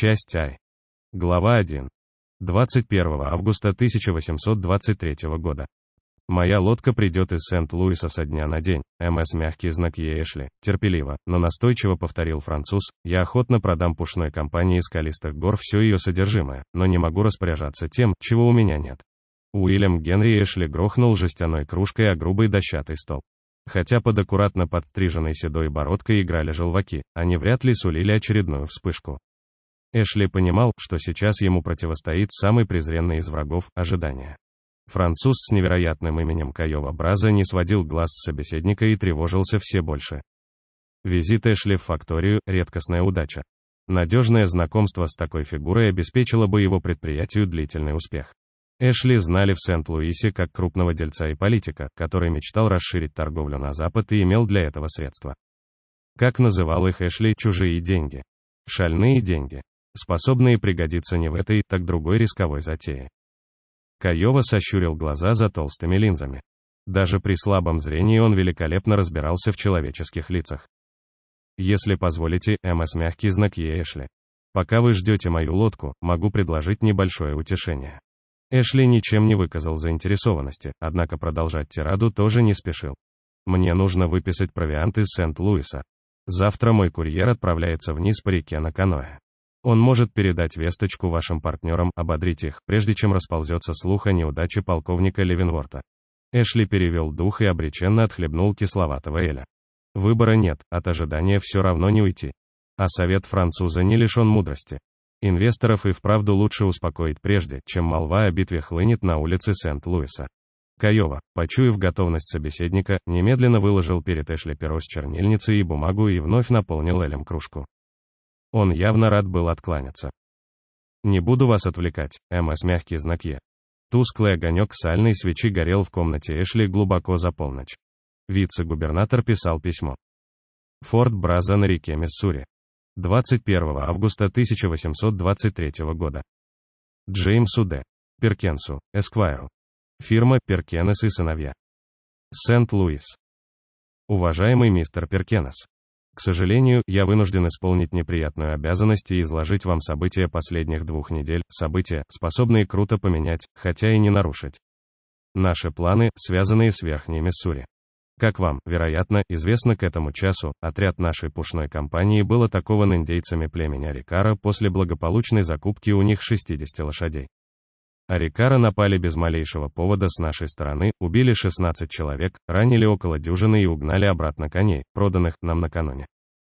Часть Ай. Глава 1. 21 августа 1823 года. Моя лодка придет из Сент-Луиса со дня на день. МС мягкий знак Ешли. Терпеливо, но настойчиво повторил француз. Я охотно продам пушной компании скалистых гор все ее содержимое, но не могу распоряжаться тем, чего у меня нет. Уильям Генри Эшли грохнул жестяной кружкой о грубый дощатый стол. Хотя под аккуратно подстриженной седой бородкой играли желваки, они вряд ли сулили очередную вспышку. Эшли понимал, что сейчас ему противостоит самый презренный из врагов – ожидания. Француз с невероятным именем Каева Браза не сводил глаз с собеседника и тревожился все больше. Визит Эшли в факторию – редкостная удача. Надежное знакомство с такой фигурой обеспечило бы его предприятию длительный успех. Эшли знали в Сент-Луисе как крупного дельца и политика, который мечтал расширить торговлю на Запад и имел для этого средства. Как называл их Эшли «чужие деньги». Шальные деньги способные пригодиться не в этой, так другой рисковой затее. Каева сощурил глаза за толстыми линзами. Даже при слабом зрении он великолепно разбирался в человеческих лицах. Если позволите, МС мягкий знак Е Эшли. Пока вы ждете мою лодку, могу предложить небольшое утешение. Эшли ничем не выказал заинтересованности, однако продолжать тираду тоже не спешил. Мне нужно выписать провиант из Сент-Луиса. Завтра мой курьер отправляется вниз по реке на каноэ. Он может передать весточку вашим партнерам, ободрить их, прежде чем расползется слух о неудаче полковника Левинворта. Эшли перевел дух и обреченно отхлебнул кисловатого Эля. Выбора нет, от ожидания все равно не уйти. А совет француза не лишен мудрости. Инвесторов и вправду лучше успокоить прежде, чем молва о битве хлынет на улице Сент-Луиса. Каева, почуяв готовность собеседника, немедленно выложил перед Эшли перо с чернильницей и бумагу и вновь наполнил Элем кружку. Он явно рад был откланяться. «Не буду вас отвлекать», — МС мягкий знак Е. Тусклый огонек сальной свечи горел в комнате Эшли глубоко за полночь. Вице-губернатор писал письмо. Форт Браза на реке Миссури. 21 августа 1823 года. Джеймсу Д. Перкенсу, Эсквайру. Фирма Перкенес и сыновья. Сент-Луис. Уважаемый мистер Перкенес, к сожалению, я вынужден исполнить неприятную обязанность и изложить вам события последних двух недель, события, способные круто поменять, хотя и не нарушить. Наши планы, связанные с Верхней Миссури. Как вам, вероятно, известно к этому часу, отряд нашей пушной компании был атакован индейцами племени Арикара после благополучной закупки у них 60 лошадей. Арикара напали без малейшего повода с нашей стороны, убили 16 человек, ранили около дюжины и угнали обратно коней, проданных нам накануне.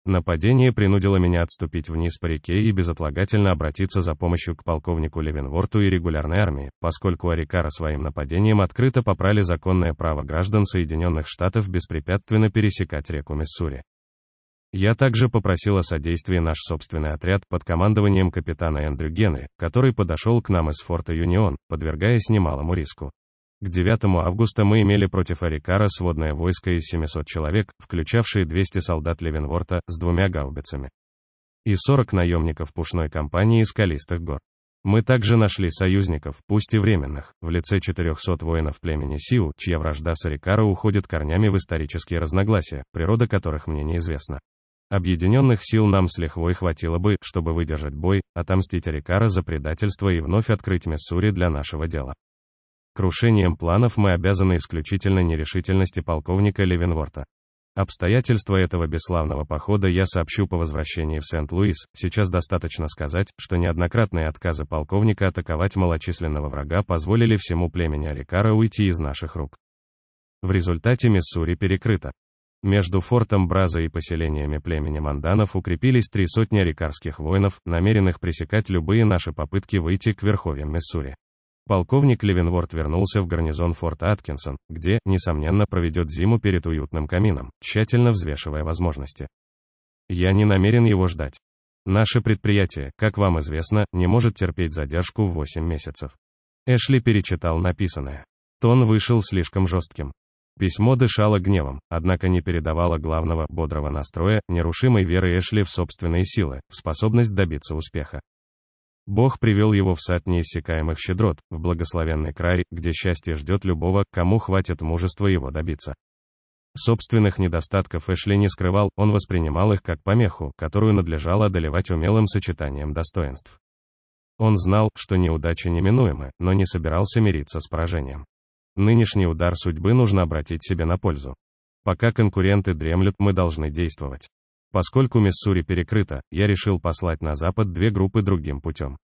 Нападение принудило меня отступить вниз по реке и безотлагательно обратиться за помощью к полковнику Левинворту и регулярной армии, поскольку Арикара своим нападением открыто попрали законное право граждан Соединенных Штатов беспрепятственно пересекать реку Миссури. Я также попросил о содействии наш собственный отряд под командованием капитана Эндрю Генри, который подошел к нам из форта Юнион, подвергаясь немалому риску. К 9 августа мы имели против Арикара сводное войско из 700 человек, включавшие 200 солдат Левенворта с двумя гаубицами и 40 наемников пушной компании Скалистых гор. Мы также нашли союзников, пусть и временных, в лице 400 воинов племени Сиу, чья вражда с Арикара уходит корнями в исторические разногласия, природа которых мне неизвестна. Объединенных сил нам с лихвой хватило бы, чтобы выдержать бой, отомстить Арикара за предательство и вновь открыть Миссури для нашего дела. Крушением планов мы обязаны исключительно нерешительности полковника Левинворта. Обстоятельства этого бесславного похода я сообщу по возвращении в Сент-Луис. Сейчас достаточно сказать, что неоднократные отказы полковника атаковать малочисленного врага позволили всему племени Арикара уйти из наших рук. В результате Миссури перекрыта. Между фортом Браза и поселениями племени Манданов укрепились три сотни рикарских воинов, намеренных пресекать любые наши попытки выйти к верховьям Миссури. Полковник Левенворд вернулся в гарнизон форта Аткинсон, где, несомненно, проведет зиму перед уютным камином, тщательно взвешивая возможности. Я не намерен его ждать. Наше предприятие, как вам известно, не может терпеть задержку в 8 месяцев. Эшли перечитал написанное. Тон вышел слишком жестким. Письмо дышало гневом, однако не передавало главного, бодрого настроя, нерушимой веры Эшли в собственные силы, в способность добиться успеха. Бог привел его в сад неиссякаемых щедрот, в благословенный край, где счастье ждет любого, кому хватит мужества его добиться. Собственных недостатков Эшли не скрывал, он воспринимал их как помеху, которую надлежало одолевать умелым сочетанием достоинств. Он знал, что неудача неминуема, но не собирался мириться с поражением. Нынешний удар судьбы нужно обратить себе на пользу. Пока конкуренты дремлют, мы должны действовать. Поскольку Миссури перекрыта, я решил послать на запад две группы другим путем.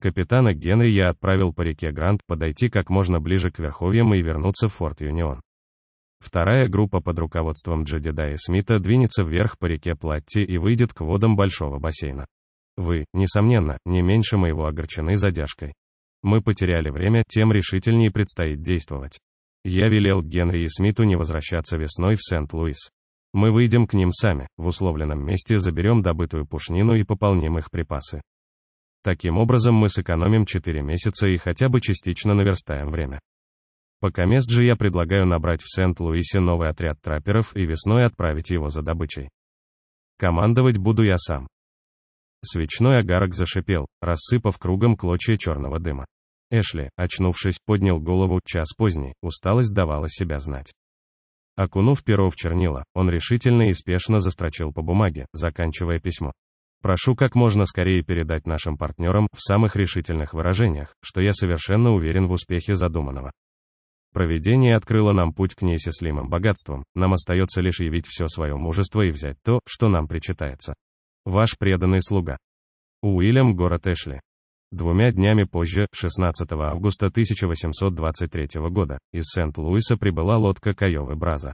Капитана Генри я отправил по реке Грант подойти как можно ближе к Верховьям и вернуться в Форт Юнион. Вторая группа под руководством Джедеда и Смита двинется вверх по реке Платти и выйдет к водам большого бассейна. Вы, несомненно, не меньше моего огорчены задержкой. Мы потеряли время, тем решительнее предстоит действовать. Я велел Генри и Смиту не возвращаться весной в Сент-Луис. Мы выйдем к ним сами, в условленном месте заберем добытую пушнину и пополним их припасы. Таким образом мы сэкономим 4 месяца и хотя бы частично наверстаем время. Пока мест же я предлагаю набрать в Сент-Луисе новый отряд трапперов и весной отправить его за добычей. Командовать буду я сам. Свечной агарок зашипел, рассыпав кругом клочья черного дыма. Эшли, очнувшись, поднял голову, час поздний, усталость давала себя знать. Окунув перо в чернила, он решительно и спешно застрочил по бумаге, заканчивая письмо. Прошу как можно скорее передать нашим партнерам в самых решительных выражениях, что я совершенно уверен в успехе задуманного. Проведение открыло нам путь к неисчислимым богатствам, нам остается лишь явить все свое мужество и взять то, что нам причитается. Ваш преданный слуга. Уильям, город Эшли. Двумя днями позже, 16 августа 1823 года, из Сент-Луиса прибыла лодка Каёвы Браза.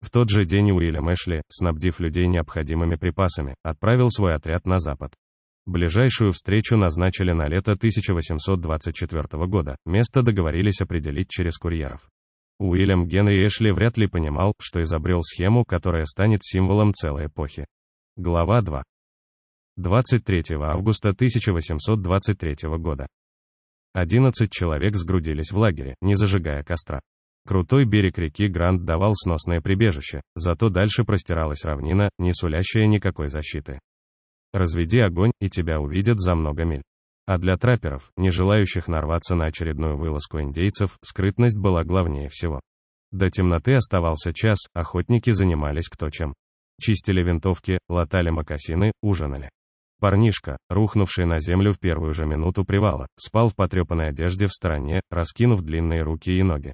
В тот же день Уильям Эшли, снабдив людей необходимыми припасами, отправил свой отряд на запад. Ближайшую встречу назначили на лето 1824 года, место договорились определить через курьеров. Уильям Генри Эшли вряд ли понимал, что изобрел схему, которая станет символом целой эпохи. Глава 2. 23 августа 1823 года. 11 человек сгрудились в лагере, не зажигая костра. Крутой берег реки Грант давал сносное прибежище, зато дальше простиралась равнина, не сулящая никакой защиты. Разведи огонь, и тебя увидят за много миль. А для трапперов, не желающих нарваться на очередную вылазку индейцев, скрытность была главнее всего. До темноты оставался час, охотники занимались кто чем. Чистили винтовки, латали мокасины, ужинали. Парнишка, рухнувший на землю в первую же минуту привала, спал в потрепанной одежде в стороне, раскинув длинные руки и ноги.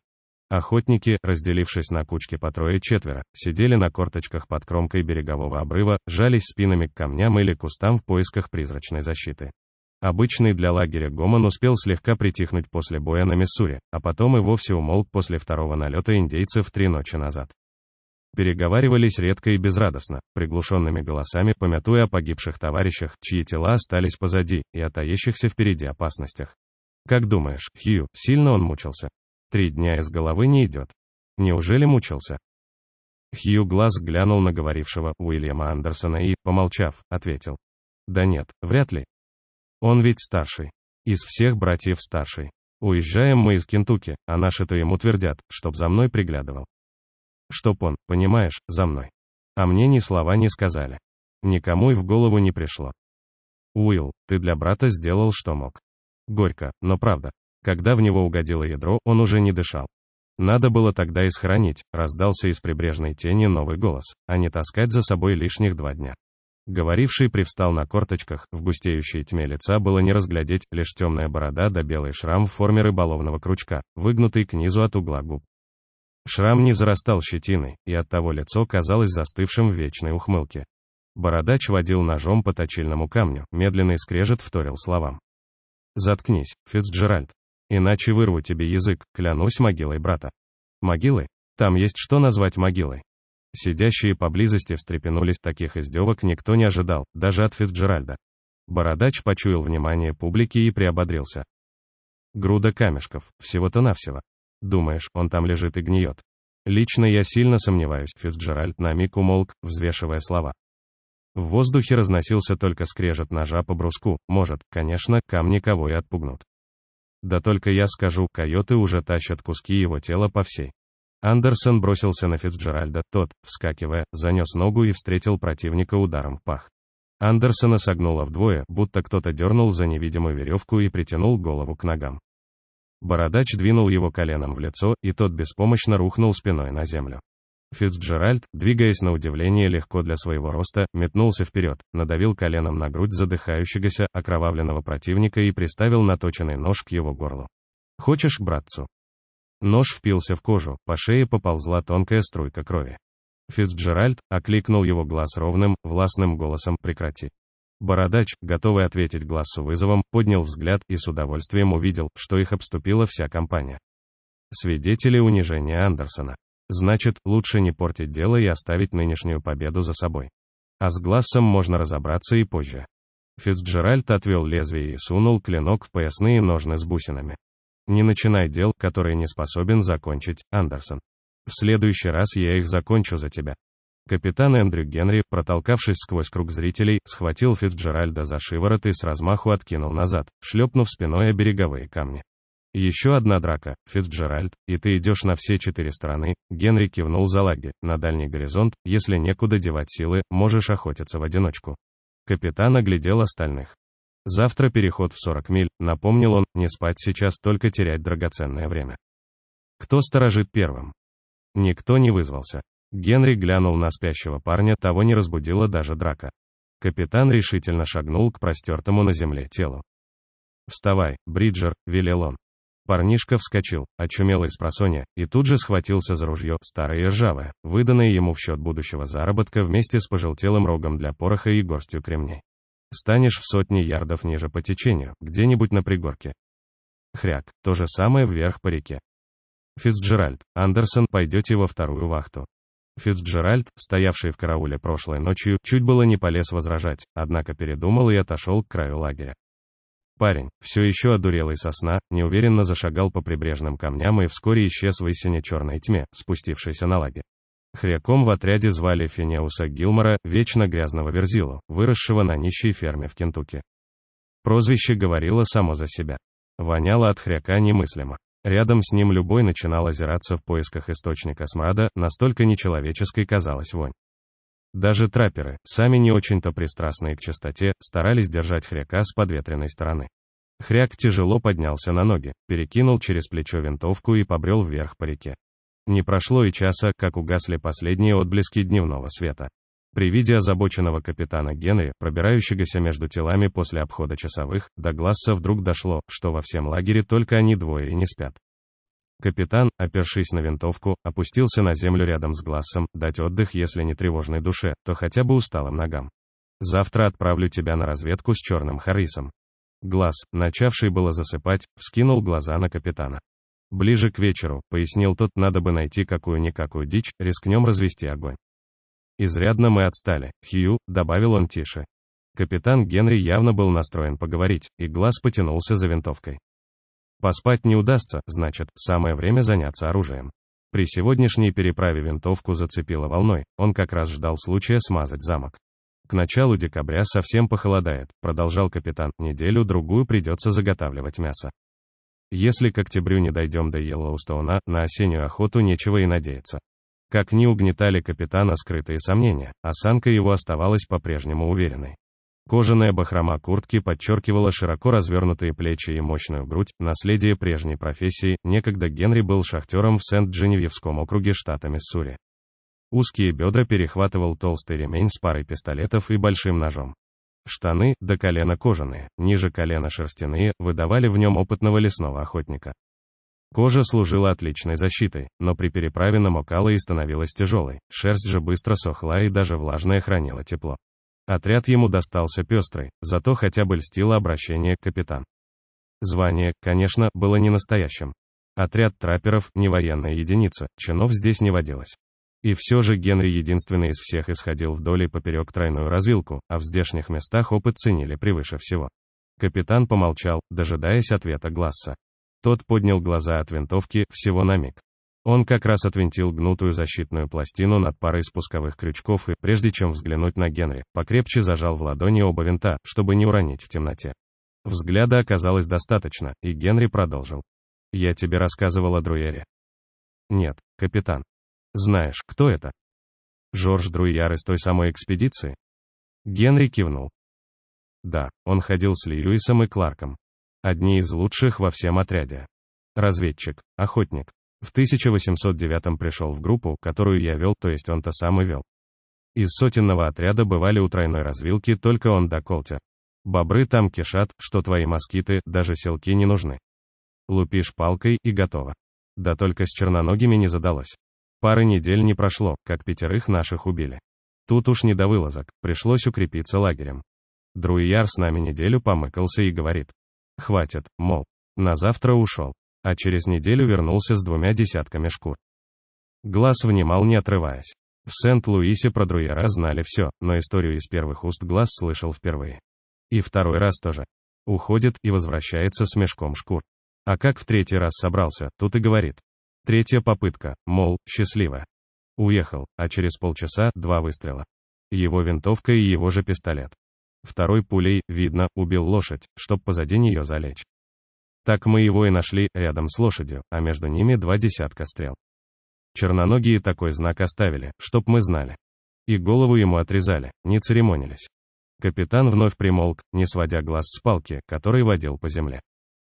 Охотники, разделившись на кучки по трое-четверо, сидели на корточках под кромкой берегового обрыва, жались спинами к камням или кустам в поисках призрачной защиты. Обычный для лагеря гоман успел слегка притихнуть после боя на Миссури, а потом и вовсе умолк после второго налета индейцев три ночи назад переговаривались редко и безрадостно, приглушенными голосами помятуя о погибших товарищах, чьи тела остались позади, и о таящихся впереди опасностях. Как думаешь, Хью, сильно он мучился? Три дня из головы не идет. Неужели мучился? Хью глаз глянул на говорившего Уильяма Андерсона и, помолчав, ответил. Да нет, вряд ли. Он ведь старший. Из всех братьев старший. Уезжаем мы из Кентукки, а наши-то ему твердят, чтоб за мной приглядывал чтоб он, понимаешь, за мной. А мне ни слова не сказали. Никому и в голову не пришло. Уилл, ты для брата сделал, что мог. Горько, но правда. Когда в него угодило ядро, он уже не дышал. Надо было тогда и схоронить, раздался из прибрежной тени новый голос, а не таскать за собой лишних два дня. Говоривший привстал на корточках, в густеющей тьме лица было не разглядеть, лишь темная борода да белый шрам в форме рыболовного крючка, выгнутый к низу от угла губ. Шрам не зарастал щетиной, и оттого лицо казалось застывшим в вечной ухмылке. Бородач водил ножом по точильному камню, Медленный скрежет вторил словам. «Заткнись, Фицджеральд. Иначе вырву тебе язык, клянусь могилой брата». Могилы? Там есть что назвать могилой». Сидящие поблизости встрепенулись, таких издевок никто не ожидал, даже от Фицджеральда. Бородач почуял внимание публики и приободрился. Груда камешков, всего-то навсего. Думаешь, он там лежит и гниет? Лично я сильно сомневаюсь, Фицджеральд на миг умолк, взвешивая слова. В воздухе разносился только скрежет ножа по бруску, может, конечно, камни кого и отпугнут. Да только я скажу, койоты уже тащат куски его тела по всей. Андерсон бросился на Фицджеральда, тот, вскакивая, занес ногу и встретил противника ударом в пах. Андерсона согнуло вдвое, будто кто-то дернул за невидимую веревку и притянул голову к ногам. Бородач двинул его коленом в лицо, и тот беспомощно рухнул спиной на землю. Фицджеральд, двигаясь на удивление легко для своего роста, метнулся вперед, надавил коленом на грудь задыхающегося, окровавленного противника и приставил наточенный нож к его горлу. «Хочешь, братцу?» Нож впился в кожу, по шее поползла тонкая струйка крови. Фицджеральд окликнул его глаз ровным, властным голосом «прекрати». Бородач, готовый ответить глазу вызовом, поднял взгляд и с удовольствием увидел, что их обступила вся компания. Свидетели унижения Андерсона. Значит, лучше не портить дело и оставить нынешнюю победу за собой. А с глазом можно разобраться и позже. Фицджеральд отвел лезвие и сунул клинок в поясные ножны с бусинами. Не начинай дел, которые не способен закончить, Андерсон. В следующий раз я их закончу за тебя. Капитан Эндрю Генри, протолкавшись сквозь круг зрителей, схватил Фицджеральда за шиворот и с размаху откинул назад, шлепнув спиной о береговые камни. Еще одна драка, Фицджеральд, и ты идешь на все четыре стороны, Генри кивнул за лаги, на дальний горизонт, если некуда девать силы, можешь охотиться в одиночку. Капитан оглядел остальных. Завтра переход в 40 миль, напомнил он, не спать сейчас, только терять драгоценное время. Кто сторожит первым? Никто не вызвался. Генри глянул на спящего парня, того не разбудила даже драка. Капитан решительно шагнул к простертому на земле телу. «Вставай, Бриджер», — велел он. Парнишка вскочил, очумелый с просонья, и тут же схватился за ружье, старое и ржавое, выданное ему в счет будущего заработка вместе с пожелтелым рогом для пороха и горстью кремней. Станешь в сотни ярдов ниже по течению, где-нибудь на пригорке. Хряк, то же самое вверх по реке. Фицджеральд, Андерсон, пойдете во вторую вахту. Фицджеральд, стоявший в карауле прошлой ночью, чуть было не полез возражать, однако передумал и отошел к краю лагеря. Парень, все еще одурелый со сна, неуверенно зашагал по прибрежным камням и вскоре исчез в истине черной тьме, спустившейся на лагерь. Хряком в отряде звали Финеуса Гилмора, вечно грязного верзилу, выросшего на нищей ферме в Кентукки. Прозвище говорило само за себя. Воняло от хряка немыслимо. Рядом с ним любой начинал озираться в поисках источника смрада, настолько нечеловеческой казалась вонь. Даже трапперы, сами не очень-то пристрастные к чистоте, старались держать хряка с подветренной стороны. Хряк тяжело поднялся на ноги, перекинул через плечо винтовку и побрел вверх по реке. Не прошло и часа, как угасли последние отблески дневного света. При виде озабоченного капитана Генри, пробирающегося между телами после обхода часовых, до Гласса вдруг дошло, что во всем лагере только они двое и не спят. Капитан, опершись на винтовку, опустился на землю рядом с Глассом, дать отдых, если не тревожной душе, то хотя бы усталым ногам. Завтра отправлю тебя на разведку с черным Харисом. Глаз, начавший было засыпать, вскинул глаза на капитана. Ближе к вечеру, пояснил тот, надо бы найти какую-никакую дичь, рискнем развести огонь. «Изрядно мы отстали, Хью», — добавил он тише. Капитан Генри явно был настроен поговорить, и глаз потянулся за винтовкой. Поспать не удастся, значит, самое время заняться оружием. При сегодняшней переправе винтовку зацепило волной, он как раз ждал случая смазать замок. К началу декабря совсем похолодает, продолжал капитан, неделю-другую придется заготавливать мясо. Если к октябрю не дойдем до Йеллоустоуна, на осеннюю охоту нечего и надеяться. Как ни угнетали капитана скрытые сомнения, осанка его оставалась по-прежнему уверенной. Кожаная бахрома куртки подчеркивала широко развернутые плечи и мощную грудь, наследие прежней профессии, некогда Генри был шахтером в Сент-Дженевьевском округе штата Миссури. Узкие бедра перехватывал толстый ремень с парой пистолетов и большим ножом. Штаны, до колена кожаные, ниже колена шерстяные, выдавали в нем опытного лесного охотника. Кожа служила отличной защитой, но при переправе намокала и становилась тяжелой. Шерсть же быстро сохла и даже влажная хранила тепло. Отряд ему достался пестрый, зато хотя бы льстило обращение «капитан». Звание, конечно, было не настоящим. Отряд траперов – не военная единица, чинов здесь не водилось. И все же Генри единственный из всех исходил вдоль и поперек тройную развилку, а в здешних местах опыт ценили превыше всего. Капитан помолчал, дожидаясь ответа Гласса. Тот поднял глаза от винтовки всего на миг. Он как раз отвинтил гнутую защитную пластину над парой спусковых крючков и, прежде чем взглянуть на Генри, покрепче зажал в ладони оба винта, чтобы не уронить в темноте. Взгляда оказалось достаточно, и Генри продолжил. «Я тебе рассказывал о Друэре». «Нет, капитан. Знаешь, кто это?» «Жорж Друяр из той самой экспедиции?» Генри кивнул. Да, он ходил с Льюисом и Кларком. Одни из лучших во всем отряде. Разведчик, охотник. В 1809 пришел в группу, которую я вел, то есть он-то сам и вел. Из сотенного отряда бывали у тройной развилки только он до да Колтер. Бобры там кишат, что твои москиты, даже селки не нужны. Лупишь палкой и готово. Да только с черноногими не задалось. Пары недель не прошло, как пятерых наших убили. Тут уж не до вылазок, пришлось укрепиться лагерем. Друияр с нами неделю помыкался и говорит. Хватит, мол. На завтра ушел. А через неделю вернулся с двумя десятками шкур. Глаз внимал не отрываясь. В Сент-Луисе про Друера знали все, но историю из первых уст Глаз слышал впервые. И второй раз тоже. Уходит и возвращается с мешком шкур. А как в третий раз собрался, тут и говорит. Третья попытка, мол, счастливо. Уехал, а через полчаса два выстрела. Его винтовка и его же пистолет. Второй пулей, видно, убил лошадь, чтоб позади нее залечь. Так мы его и нашли, рядом с лошадью, а между ними два десятка стрел. Черноногие такой знак оставили, чтоб мы знали. И голову ему отрезали, не церемонились. Капитан вновь примолк, не сводя глаз с палки, который водил по земле.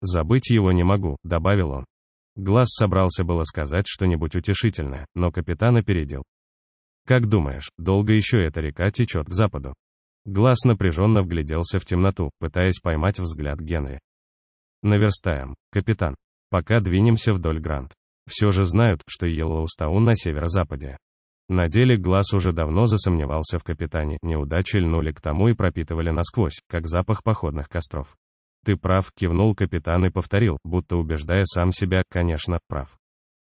«Забыть его не могу», — добавил он. Глаз собрался было сказать что-нибудь утешительное, но капитан опередил. «Как думаешь, долго еще эта река течет к западу?» Глаз напряженно вгляделся в темноту, пытаясь поймать взгляд Генри. Наверстаем, капитан. Пока двинемся вдоль Гранд. Все же знают, что Йеллоустаун на северо-западе. На деле глаз уже давно засомневался в капитане, неудачи льнули к тому и пропитывали насквозь, как запах походных костров. «Ты прав», — кивнул капитан и повторил, будто убеждая сам себя, конечно, прав.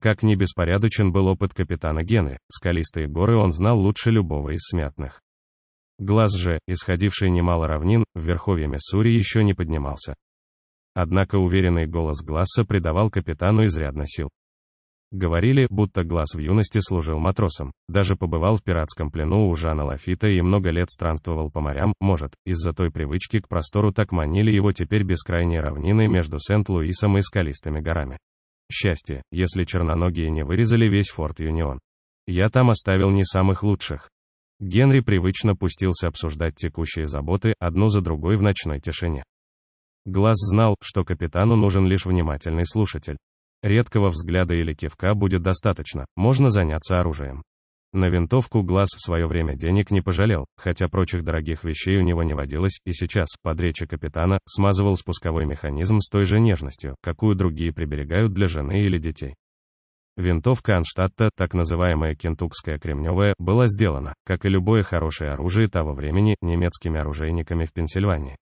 Как ни беспорядочен был опыт капитана Гены, скалистые горы он знал лучше любого из смятных. Глаз же, исходивший немало равнин, в верховье Миссури еще не поднимался. Однако уверенный голос Гласса придавал капитану изрядно сил. Говорили, будто Глаз в юности служил матросом, даже побывал в пиратском плену у Жана Лафита и много лет странствовал по морям, может, из-за той привычки к простору так манили его теперь бескрайние равнины между Сент-Луисом и скалистыми горами. Счастье, если черноногие не вырезали весь форт Юнион. Я там оставил не самых лучших. Генри привычно пустился обсуждать текущие заботы одну за другой в ночной тишине. Глаз знал, что капитану нужен лишь внимательный слушатель. Редкого взгляда или кивка будет достаточно, можно заняться оружием. На винтовку Глаз в свое время денег не пожалел, хотя прочих дорогих вещей у него не водилось, и сейчас, под речи капитана, смазывал спусковой механизм с той же нежностью, какую другие приберегают для жены или детей. Винтовка Анштадта, так называемая кентукская кремневая, была сделана, как и любое хорошее оружие того времени, немецкими оружейниками в Пенсильвании.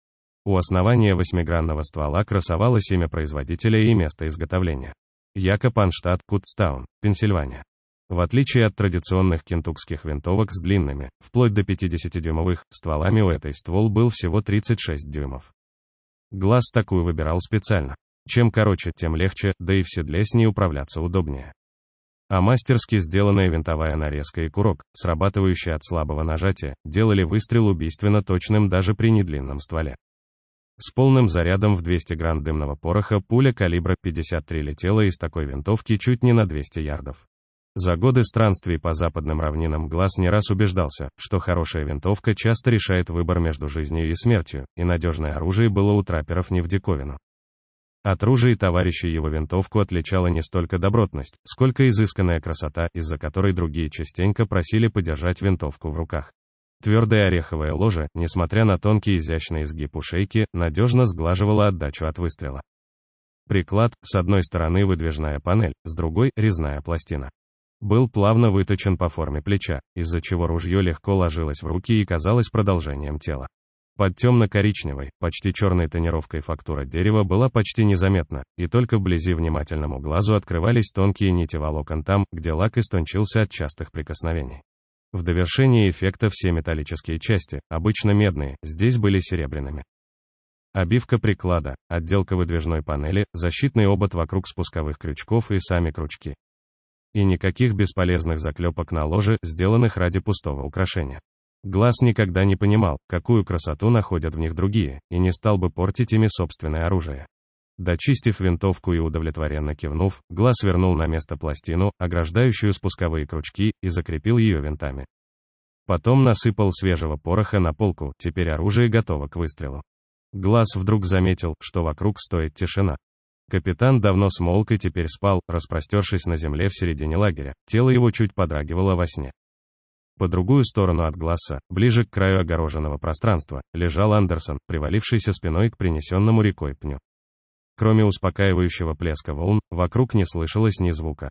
У основания восьмигранного ствола красовалось имя производителя и место изготовления. Якоб Анштадт, Кутстаун, Пенсильвания. В отличие от традиционных кентукских винтовок с длинными, вплоть до 50-дюймовых, стволами у этой ствол был всего 36 дюймов. Глаз такую выбирал специально. Чем короче, тем легче, да и в седле с ней управляться удобнее а мастерски сделанная винтовая нарезка и курок, срабатывающие от слабого нажатия, делали выстрел убийственно точным даже при недлинном стволе. С полным зарядом в 200 грамм дымного пороха пуля калибра 53 летела из такой винтовки чуть не на 200 ярдов. За годы странствий по западным равнинам Глаз не раз убеждался, что хорошая винтовка часто решает выбор между жизнью и смертью, и надежное оружие было у траперов не в диковину. От ружей товарища его винтовку отличала не столько добротность, сколько изысканная красота, из-за которой другие частенько просили подержать винтовку в руках. Твердое ореховое ложе, несмотря на тонкий изящный изгиб ушейки, надежно сглаживало отдачу от выстрела. Приклад, с одной стороны выдвижная панель, с другой – резная пластина. Был плавно выточен по форме плеча, из-за чего ружье легко ложилось в руки и казалось продолжением тела. Под темно-коричневой, почти черной тонировкой фактура дерева была почти незаметна, и только вблизи внимательному глазу открывались тонкие нити волокон там, где лак истончился от частых прикосновений. В довершении эффекта все металлические части, обычно медные, здесь были серебряными. Обивка приклада, отделка выдвижной панели, защитный обод вокруг спусковых крючков и сами крючки. И никаких бесполезных заклепок на ложе, сделанных ради пустого украшения. Глаз никогда не понимал, какую красоту находят в них другие, и не стал бы портить ими собственное оружие. Дочистив винтовку и удовлетворенно кивнув, Глаз вернул на место пластину, ограждающую спусковые крючки, и закрепил ее винтами. Потом насыпал свежего пороха на полку, теперь оружие готово к выстрелу. Глаз вдруг заметил, что вокруг стоит тишина. Капитан давно смолк и теперь спал, распростершись на земле в середине лагеря, тело его чуть подрагивало во сне. По другую сторону от глаза, ближе к краю огороженного пространства, лежал Андерсон, привалившийся спиной к принесенному рекой пню. Кроме успокаивающего плеска волн, вокруг не слышалось ни звука.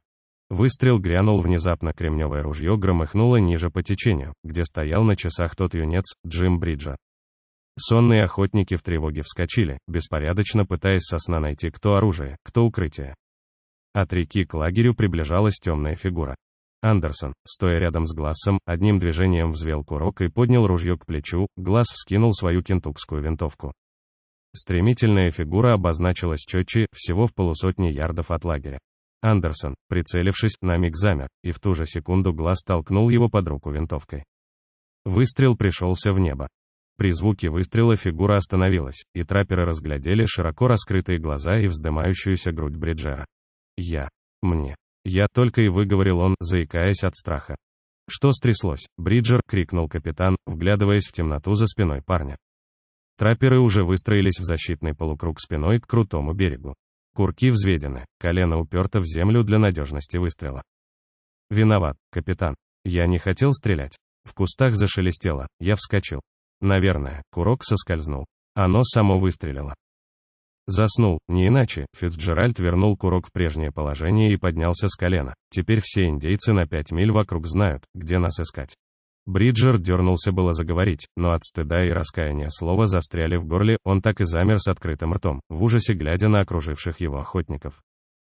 Выстрел грянул внезапно, кремневое ружье громыхнуло ниже по течению, где стоял на часах тот юнец, Джим Бриджа. Сонные охотники в тревоге вскочили, беспорядочно пытаясь со сна найти кто оружие, кто укрытие. От реки к лагерю приближалась темная фигура. Андерсон, стоя рядом с Глассом, одним движением взвел курок и поднял ружье к плечу, Глаз вскинул свою кентукскую винтовку. Стремительная фигура обозначилась четче, всего в полусотни ярдов от лагеря. Андерсон, прицелившись, на миг замер, и в ту же секунду Глаз толкнул его под руку винтовкой. Выстрел пришелся в небо. При звуке выстрела фигура остановилась, и трапперы разглядели широко раскрытые глаза и вздымающуюся грудь Бриджера. «Я. Мне. Я только и выговорил он, заикаясь от страха. «Что стряслось?» — Бриджер, — крикнул капитан, вглядываясь в темноту за спиной парня. Трапперы уже выстроились в защитный полукруг спиной к крутому берегу. Курки взведены, колено уперто в землю для надежности выстрела. «Виноват, капитан. Я не хотел стрелять». В кустах зашелестело, я вскочил. Наверное, курок соскользнул. Оно само выстрелило. Заснул, не иначе, Фицджеральд вернул курок в прежнее положение и поднялся с колена. Теперь все индейцы на пять миль вокруг знают, где нас искать. Бриджер дернулся было заговорить, но от стыда и раскаяния слова застряли в горле, он так и замер с открытым ртом, в ужасе глядя на окруживших его охотников.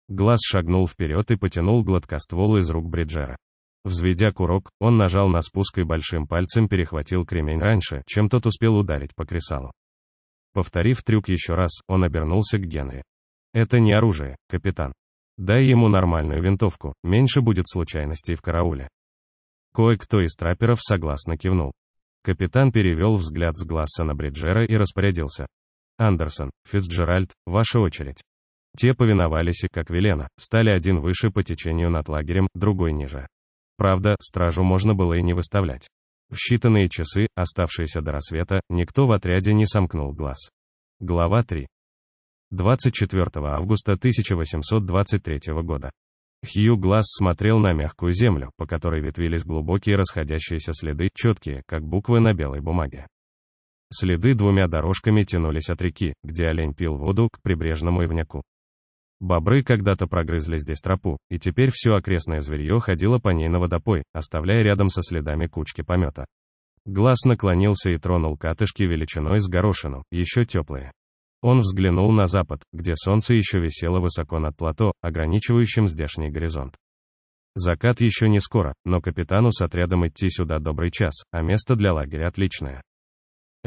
Глаз шагнул вперед и потянул гладкоствол из рук Бриджера. Взведя курок, он нажал на спуск и большим пальцем перехватил кремень раньше, чем тот успел ударить по кресалу. Повторив трюк еще раз, он обернулся к Генри. «Это не оружие, капитан. Дай ему нормальную винтовку, меньше будет случайностей в карауле». Кое-кто из трапперов согласно кивнул. Капитан перевел взгляд с глаза на Бриджера и распорядился. «Андерсон, Фицджеральд, ваша очередь». Те повиновались и, как Велена, стали один выше по течению над лагерем, другой ниже. Правда, стражу можно было и не выставлять. В считанные часы, оставшиеся до рассвета, никто в отряде не сомкнул глаз. Глава 3. 24 августа 1823 года. Хью глаз смотрел на мягкую землю, по которой ветвились глубокие расходящиеся следы, четкие, как буквы на белой бумаге. Следы двумя дорожками тянулись от реки, где олень пил воду, к прибрежному ивняку. Бобры когда-то прогрызли здесь тропу, и теперь все окрестное зверье ходило по ней на водопой, оставляя рядом со следами кучки помета. Глаз наклонился и тронул катышки величиной с горошину, еще теплые. Он взглянул на запад, где солнце еще висело высоко над плато, ограничивающим здешний горизонт. Закат еще не скоро, но капитану с отрядом идти сюда добрый час, а место для лагеря отличное.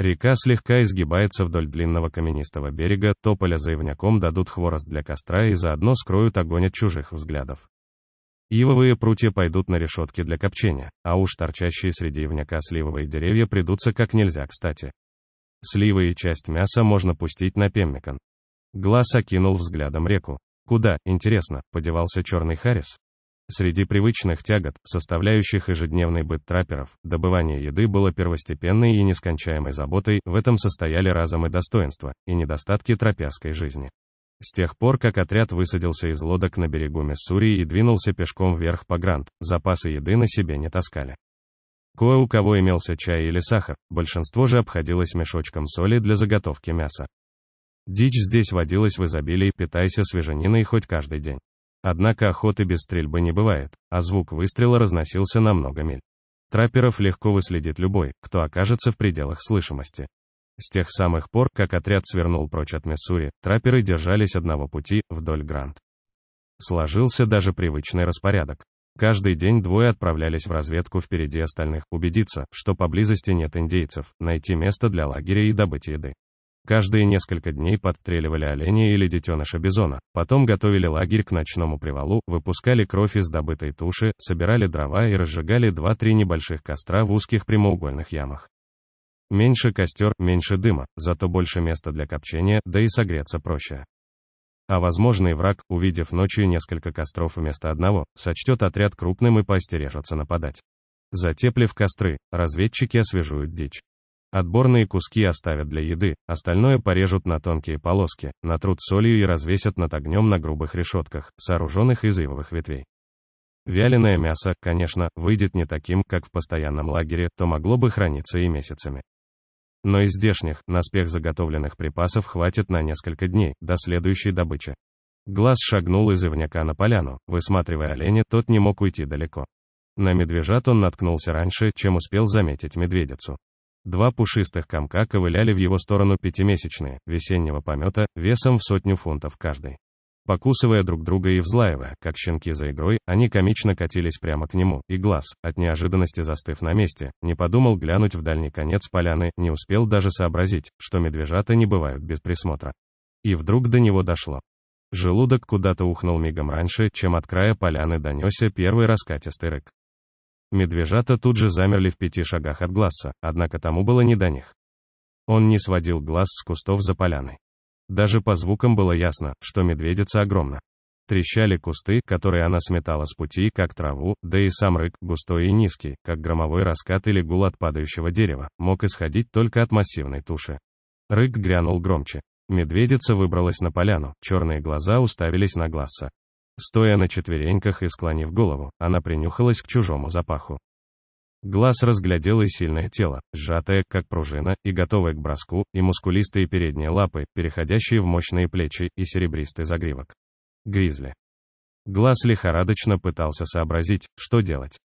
Река слегка изгибается вдоль длинного каменистого берега, тополя заивняком дадут хворост для костра и заодно скроют огонь от чужих взглядов. Ивовые прутья пойдут на решетки для копчения, а уж торчащие среди ивняка сливовые деревья придутся как нельзя кстати. Сливы и часть мяса можно пустить на пеммикан. Глаз окинул взглядом реку. Куда, интересно, подевался черный Харрис? Среди привычных тягот, составляющих ежедневный быт трапперов, добывание еды было первостепенной и нескончаемой заботой, в этом состояли разум и достоинство, и недостатки траперской жизни. С тех пор, как отряд высадился из лодок на берегу Миссури и двинулся пешком вверх по Гранд, запасы еды на себе не таскали. Кое у кого имелся чай или сахар, большинство же обходилось мешочком соли для заготовки мяса. Дичь здесь водилась в изобилии, питайся свежениной хоть каждый день. Однако охоты без стрельбы не бывает, а звук выстрела разносился на много миль. Трапперов легко выследит любой, кто окажется в пределах слышимости. С тех самых пор, как отряд свернул прочь от Миссури, трапперы держались одного пути, вдоль Гранд. Сложился даже привычный распорядок. Каждый день двое отправлялись в разведку впереди остальных, убедиться, что поблизости нет индейцев, найти место для лагеря и добыть еды. Каждые несколько дней подстреливали оленя или детеныша бизона, потом готовили лагерь к ночному привалу, выпускали кровь из добытой туши, собирали дрова и разжигали 2-3 небольших костра в узких прямоугольных ямах. Меньше костер, меньше дыма, зато больше места для копчения, да и согреться проще. А возможный враг, увидев ночью несколько костров вместо одного, сочтет отряд крупным и поостережется нападать. Затеплив костры, разведчики освежуют дичь. Отборные куски оставят для еды, остальное порежут на тонкие полоски, натрут солью и развесят над огнем на грубых решетках, сооруженных из ивовых ветвей. Вяленое мясо, конечно, выйдет не таким, как в постоянном лагере, то могло бы храниться и месяцами. Но из здешних, наспех заготовленных припасов хватит на несколько дней, до следующей добычи. Глаз шагнул из ивняка на поляну, высматривая оленя, тот не мог уйти далеко. На медвежат он наткнулся раньше, чем успел заметить медведицу. Два пушистых комка ковыляли в его сторону пятимесячные, весеннего помета, весом в сотню фунтов каждый. Покусывая друг друга и взлаивая, как щенки за игрой, они комично катились прямо к нему, и глаз, от неожиданности застыв на месте, не подумал глянуть в дальний конец поляны, не успел даже сообразить, что медвежата не бывают без присмотра. И вдруг до него дошло. Желудок куда-то ухнул мигом раньше, чем от края поляны донесся первый раскатистый рык. Медвежата тут же замерли в пяти шагах от глаза, однако тому было не до них. Он не сводил глаз с кустов за поляной. Даже по звукам было ясно, что медведица огромна. Трещали кусты, которые она сметала с пути, как траву, да и сам рык, густой и низкий, как громовой раскат или гул от падающего дерева, мог исходить только от массивной туши. Рык грянул громче. Медведица выбралась на поляну, черные глаза уставились на глаза. Стоя на четвереньках и склонив голову, она принюхалась к чужому запаху. Глаз разглядел и сильное тело, сжатое, как пружина, и готовое к броску, и мускулистые передние лапы, переходящие в мощные плечи, и серебристый загривок. Гризли. Глаз лихорадочно пытался сообразить, что делать.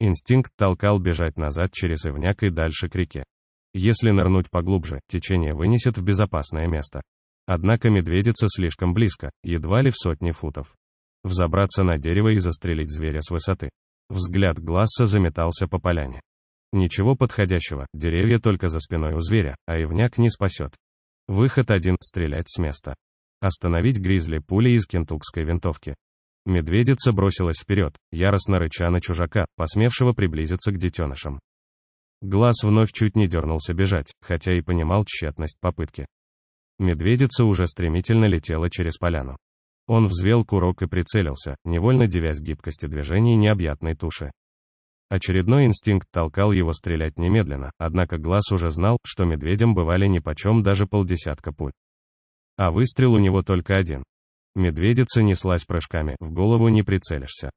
Инстинкт толкал бежать назад через ивняк и дальше к реке. Если нырнуть поглубже, течение вынесет в безопасное место. Однако медведица слишком близко, едва ли в сотни футов взобраться на дерево и застрелить зверя с высоты. Взгляд Гласса заметался по поляне. Ничего подходящего, деревья только за спиной у зверя, а ивняк не спасет. Выход один, стрелять с места. Остановить гризли пулей из кентукской винтовки. Медведица бросилась вперед, яростно рыча на чужака, посмевшего приблизиться к детенышам. Глаз вновь чуть не дернулся бежать, хотя и понимал тщетность попытки. Медведица уже стремительно летела через поляну. Он взвел курок и прицелился, невольно девясь гибкости движений необъятной туши. Очередной инстинкт толкал его стрелять немедленно, однако глаз уже знал, что медведям бывали нипочем даже полдесятка пуль. А выстрел у него только один. Медведица неслась прыжками, в голову не прицелишься.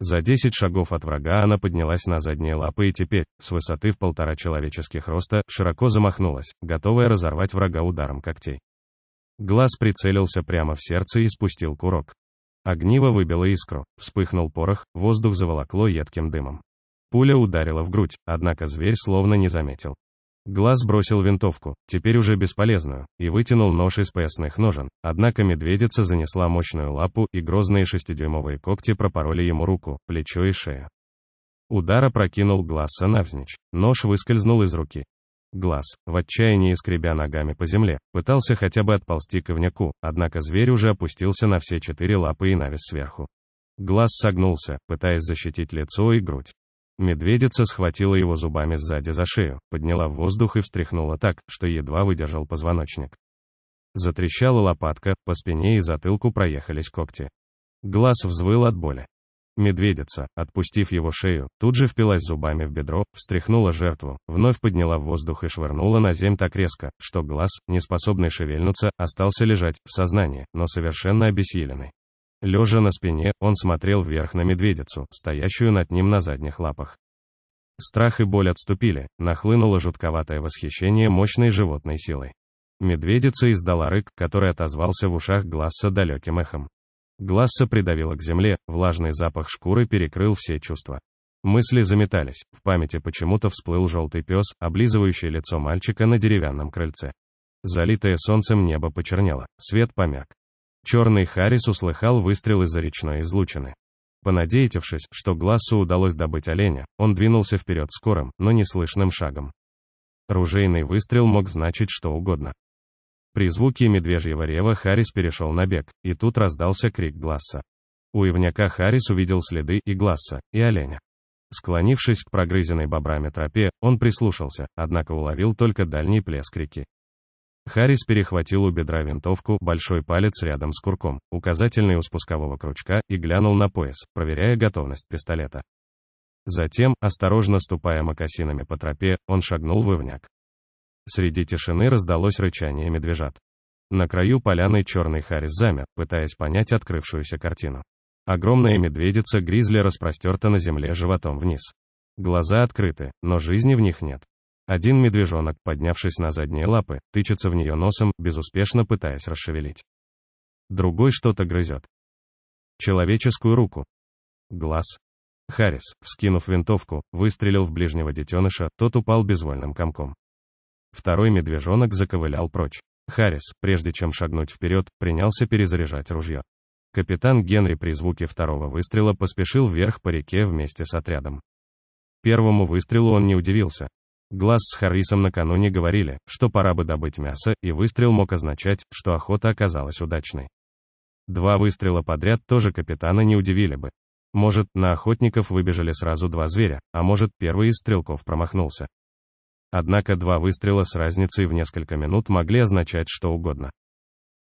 За 10 шагов от врага она поднялась на задние лапы и теперь, с высоты в полтора человеческих роста, широко замахнулась, готовая разорвать врага ударом когтей. Глаз прицелился прямо в сердце и спустил курок. Огниво выбило искру, вспыхнул порох, воздух заволокло едким дымом. Пуля ударила в грудь, однако зверь словно не заметил. Глаз бросил винтовку, теперь уже бесполезную, и вытянул нож из поясных ножен, однако медведица занесла мощную лапу, и грозные шестидюймовые когти пропороли ему руку, плечо и шею. Удар опрокинул глаза навзничь, нож выскользнул из руки, Глаз, в отчаянии скребя ногами по земле, пытался хотя бы отползти к овняку, однако зверь уже опустился на все четыре лапы и навис сверху. Глаз согнулся, пытаясь защитить лицо и грудь. Медведица схватила его зубами сзади за шею, подняла в воздух и встряхнула так, что едва выдержал позвоночник. Затрещала лопатка, по спине и затылку проехались когти. Глаз взвыл от боли. Медведица, отпустив его шею, тут же впилась зубами в бедро, встряхнула жертву, вновь подняла в воздух и швырнула на земь так резко, что глаз, не способный шевельнуться, остался лежать, в сознании, но совершенно обессиленный. Лежа на спине, он смотрел вверх на медведицу, стоящую над ним на задних лапах. Страх и боль отступили, нахлынуло жутковатое восхищение мощной животной силой. Медведица издала рык, который отозвался в ушах глаза далеким эхом. Гласса придавила к земле, влажный запах шкуры перекрыл все чувства. Мысли заметались, в памяти почему-то всплыл желтый пес, облизывающий лицо мальчика на деревянном крыльце. Залитое солнцем небо почернело, свет помяк. Черный Харрис услыхал выстрел из-за речной излучины. Понадеявшись, что Глассу удалось добыть оленя, он двинулся вперед скорым, но неслышным шагом. Ружейный выстрел мог значить что угодно. При звуке медвежьего рева Харрис перешел на бег, и тут раздался крик Гласса. У ивняка Харрис увидел следы и Гласса, и оленя. Склонившись к прогрызенной бобрами тропе, он прислушался, однако уловил только дальний плеск реки. Харрис перехватил у бедра винтовку, большой палец рядом с курком, указательный у спускового крючка, и глянул на пояс, проверяя готовность пистолета. Затем, осторожно ступая мокасинами по тропе, он шагнул в ивняк. Среди тишины раздалось рычание медвежат. На краю поляны черный Харрис замер, пытаясь понять открывшуюся картину. Огромная медведица Гризли распростерта на земле животом вниз. Глаза открыты, но жизни в них нет. Один медвежонок, поднявшись на задние лапы, тычется в нее носом, безуспешно пытаясь расшевелить. Другой что-то грызет. Человеческую руку. Глаз. Харрис, вскинув винтовку, выстрелил в ближнего детеныша, тот упал безвольным комком. Второй медвежонок заковылял прочь. Харрис, прежде чем шагнуть вперед, принялся перезаряжать ружье. Капитан Генри при звуке второго выстрела поспешил вверх по реке вместе с отрядом. Первому выстрелу он не удивился. Глаз с Харрисом накануне говорили, что пора бы добыть мясо, и выстрел мог означать, что охота оказалась удачной. Два выстрела подряд тоже капитана не удивили бы. Может, на охотников выбежали сразу два зверя, а может, первый из стрелков промахнулся. Однако два выстрела с разницей в несколько минут могли означать что угодно.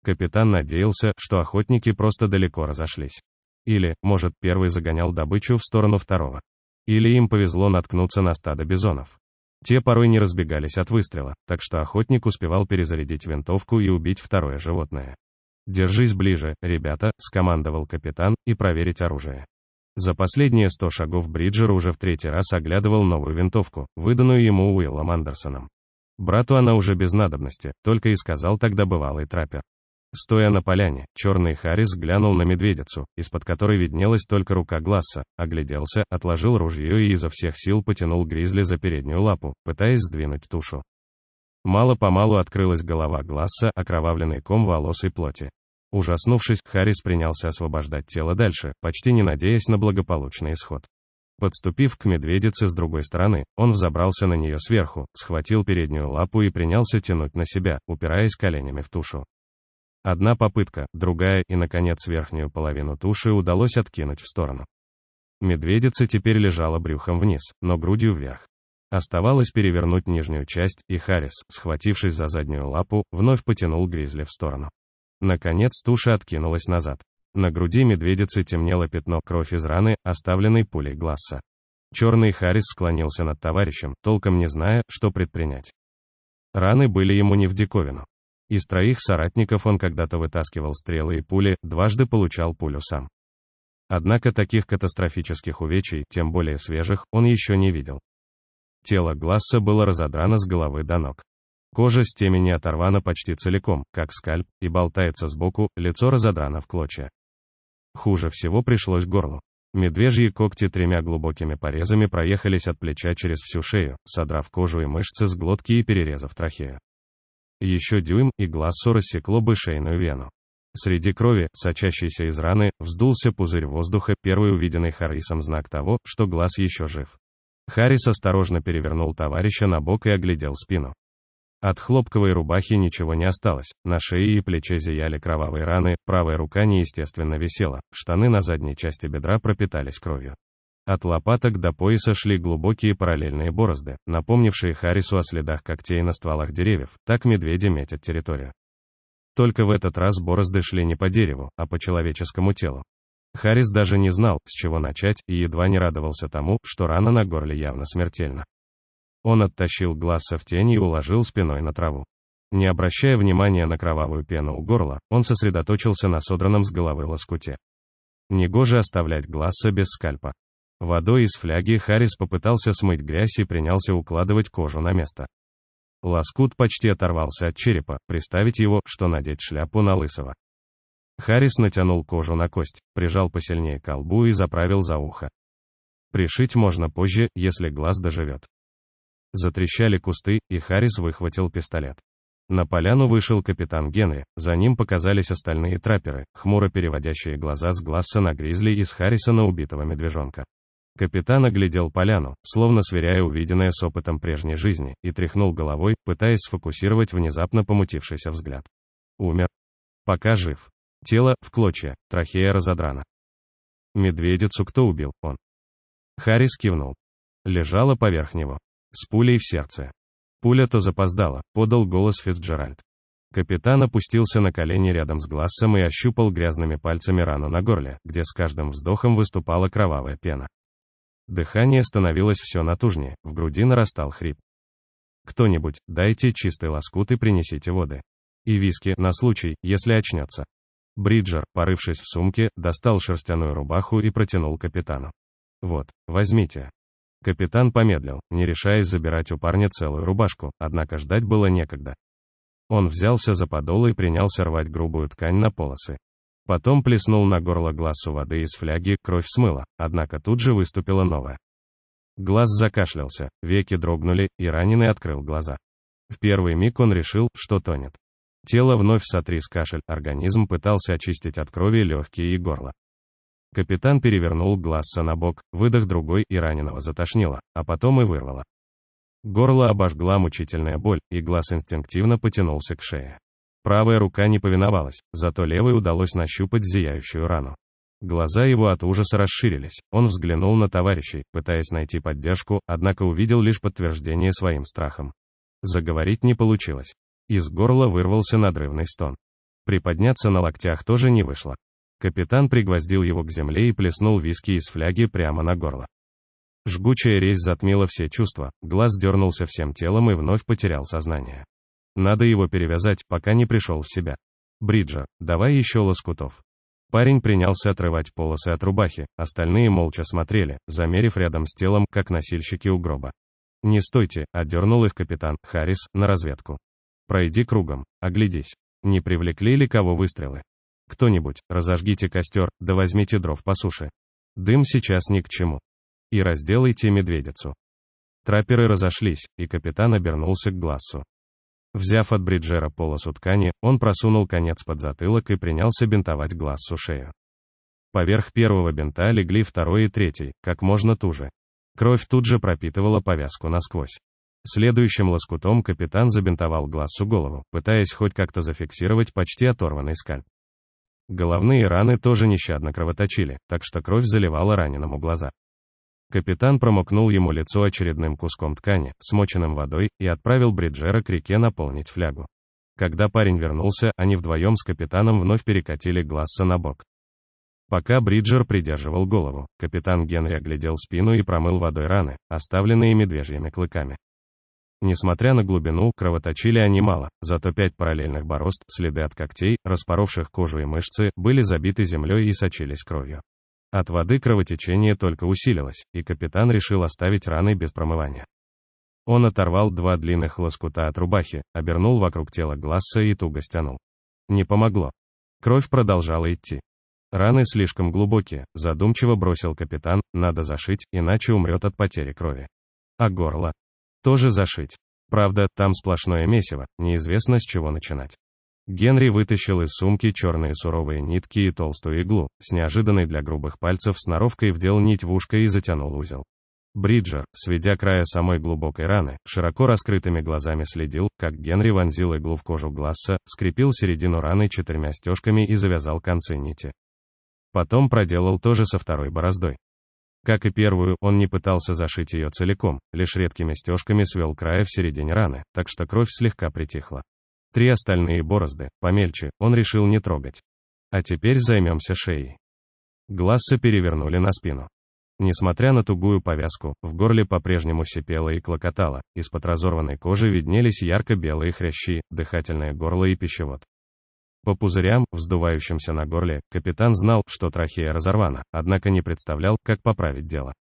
Капитан надеялся, что охотники просто далеко разошлись. Или, может, первый загонял добычу в сторону второго. Или им повезло наткнуться на стадо бизонов. Те порой не разбегались от выстрела, так что охотник успевал перезарядить винтовку и убить второе животное. «Держись ближе, ребята», — скомандовал капитан, — «и проверить оружие». За последние 100 шагов Бриджер уже в третий раз оглядывал новую винтовку, выданную ему Уиллом Андерсоном. Брату она уже без надобности, только и сказал тогда бывалый траппер. Стоя на поляне, черный Харрис глянул на медведицу, из-под которой виднелась только рука Гласса, огляделся, отложил ружье и изо всех сил потянул Гризли за переднюю лапу, пытаясь сдвинуть тушу. Мало-помалу открылась голова Гласса, окровавленный ком волос и плоти. Ужаснувшись, Харрис принялся освобождать тело дальше, почти не надеясь на благополучный исход. Подступив к медведице с другой стороны, он взобрался на нее сверху, схватил переднюю лапу и принялся тянуть на себя, упираясь коленями в тушу. Одна попытка, другая и, наконец, верхнюю половину туши удалось откинуть в сторону. Медведица теперь лежала брюхом вниз, но грудью вверх. Оставалось перевернуть нижнюю часть, и Харрис, схватившись за заднюю лапу, вновь потянул Гризли в сторону. Наконец туша откинулась назад. На груди медведицы темнело пятно кровь из раны, оставленной пулей глаза. Черный Харрис склонился над товарищем, толком не зная, что предпринять. Раны были ему не в диковину. Из троих соратников он когда-то вытаскивал стрелы и пули, дважды получал пулю сам. Однако таких катастрофических увечий, тем более свежих, он еще не видел. Тело Гласса было разодрано с головы до ног. Кожа с темени оторвана почти целиком, как скальп, и болтается сбоку, лицо разодрано в клочья. Хуже всего пришлось горлу. Медвежьи когти тремя глубокими порезами проехались от плеча через всю шею, содрав кожу и мышцы с глотки и перерезав трахею. Еще дюйм, и глаз рассекло бы шейную вену. Среди крови, сочащейся из раны, вздулся пузырь воздуха, первый увиденный Харрисом знак того, что глаз еще жив. Харрис осторожно перевернул товарища на бок и оглядел спину. От хлопковой рубахи ничего не осталось, на шее и плече зияли кровавые раны, правая рука неестественно висела, штаны на задней части бедра пропитались кровью. От лопаток до пояса шли глубокие параллельные борозды, напомнившие Харрису о следах когтей на стволах деревьев, так медведи метят территорию. Только в этот раз борозды шли не по дереву, а по человеческому телу. Харрис даже не знал, с чего начать, и едва не радовался тому, что рана на горле явно смертельна. Он оттащил глаза в тень и уложил спиной на траву. Не обращая внимания на кровавую пену у горла, он сосредоточился на содранном с головы лоскуте. Негоже оставлять глаза без скальпа. Водой из фляги Харрис попытался смыть грязь и принялся укладывать кожу на место. Лоскут почти оторвался от черепа, приставить его, что надеть шляпу на лысого. Харрис натянул кожу на кость, прижал посильнее колбу и заправил за ухо. Пришить можно позже, если глаз доживет. Затрещали кусты, и Харрис выхватил пистолет. На поляну вышел капитан Генри, за ним показались остальные трапперы, хмуро переводящие глаза с Гласса на Гризли и с Харриса на убитого медвежонка. Капитан оглядел поляну, словно сверяя увиденное с опытом прежней жизни, и тряхнул головой, пытаясь сфокусировать внезапно помутившийся взгляд. Умер. Пока жив. Тело, в клочья, трахея разодрана. Медведицу кто убил, он? Харрис кивнул. Лежала поверх него. С пулей в сердце. Пуля-то запоздала, подал голос Фицджеральд. Капитан опустился на колени рядом с глазом и ощупал грязными пальцами рану на горле, где с каждым вздохом выступала кровавая пена. Дыхание становилось все натужнее, в груди нарастал хрип. «Кто-нибудь, дайте чистый лоскут и принесите воды. И виски, на случай, если очнется». Бриджер, порывшись в сумке, достал шерстяную рубаху и протянул капитану. «Вот, возьмите, Капитан помедлил, не решаясь забирать у парня целую рубашку, однако ждать было некогда. Он взялся за подол и принялся рвать грубую ткань на полосы. Потом плеснул на горло глазу воды из фляги, кровь смыла, однако тут же выступила новая. Глаз закашлялся, веки дрогнули, и раненый открыл глаза. В первый миг он решил, что тонет. Тело вновь сотряс кашель, организм пытался очистить от крови легкие и горло. Капитан перевернул глаз на бок, выдох другой и раненого затошнило, а потом и вырвало. Горло обожгла мучительная боль, и Глаз инстинктивно потянулся к шее. Правая рука не повиновалась, зато левой удалось нащупать зияющую рану. Глаза его от ужаса расширились, он взглянул на товарищей, пытаясь найти поддержку, однако увидел лишь подтверждение своим страхом. Заговорить не получилось. Из горла вырвался надрывный стон. Приподняться на локтях тоже не вышло. Капитан пригвоздил его к земле и плеснул виски из фляги прямо на горло. Жгучая резь затмила все чувства, глаз дернулся всем телом и вновь потерял сознание. Надо его перевязать, пока не пришел в себя. Бриджа, давай еще лоскутов. Парень принялся отрывать полосы от рубахи, остальные молча смотрели, замерив рядом с телом, как носильщики у гроба. «Не стойте», — отдернул их капитан, Харрис, на разведку. «Пройди кругом, оглядись. Не привлекли ли кого выстрелы?» Кто-нибудь, разожгите костер, да возьмите дров по суше. Дым сейчас ни к чему. И разделайте медведицу. Трапперы разошлись, и капитан обернулся к глазу. Взяв от Бриджера полосу ткани, он просунул конец под затылок и принялся бинтовать глаз глазу шею. Поверх первого бинта легли второй и третий, как можно туже. Кровь тут же пропитывала повязку насквозь. Следующим лоскутом капитан забинтовал глазу голову, пытаясь хоть как-то зафиксировать почти оторванный скальп. Головные раны тоже нещадно кровоточили, так что кровь заливала раненому глаза. Капитан промокнул ему лицо очередным куском ткани, смоченным водой, и отправил Бриджера к реке наполнить флягу. Когда парень вернулся, они вдвоем с капитаном вновь перекатили Гласса на бок. Пока Бриджер придерживал голову, капитан Генри оглядел спину и промыл водой раны, оставленные медвежьими клыками. Несмотря на глубину, кровоточили они мало, зато пять параллельных борозд, следы от когтей, распоровших кожу и мышцы, были забиты землей и сочились кровью. От воды кровотечение только усилилось, и капитан решил оставить раны без промывания. Он оторвал два длинных лоскута от рубахи, обернул вокруг тела глаза и туго стянул. Не помогло. Кровь продолжала идти. Раны слишком глубокие, задумчиво бросил капитан, надо зашить, иначе умрет от потери крови. А горло? Тоже зашить. Правда, там сплошное месиво, неизвестно с чего начинать. Генри вытащил из сумки черные суровые нитки и толстую иглу, с неожиданной для грубых пальцев сноровкой вдел нить в ушко и затянул узел. Бриджер, сведя края самой глубокой раны, широко раскрытыми глазами следил, как Генри вонзил иглу в кожу глаза, скрепил середину раны четырьмя стежками и завязал концы нити. Потом проделал то же со второй бороздой. Как и первую, он не пытался зашить ее целиком, лишь редкими стежками свел края в середине раны, так что кровь слегка притихла. Три остальные борозды, помельче, он решил не трогать. А теперь займемся шеей. Гласса перевернули на спину. Несмотря на тугую повязку, в горле по-прежнему сипело и клокотало, из-под разорванной кожи виднелись ярко-белые хрящи, дыхательное горло и пищевод. По пузырям, вздувающимся на горле, капитан знал, что трахея разорвана, однако не представлял, как поправить дело.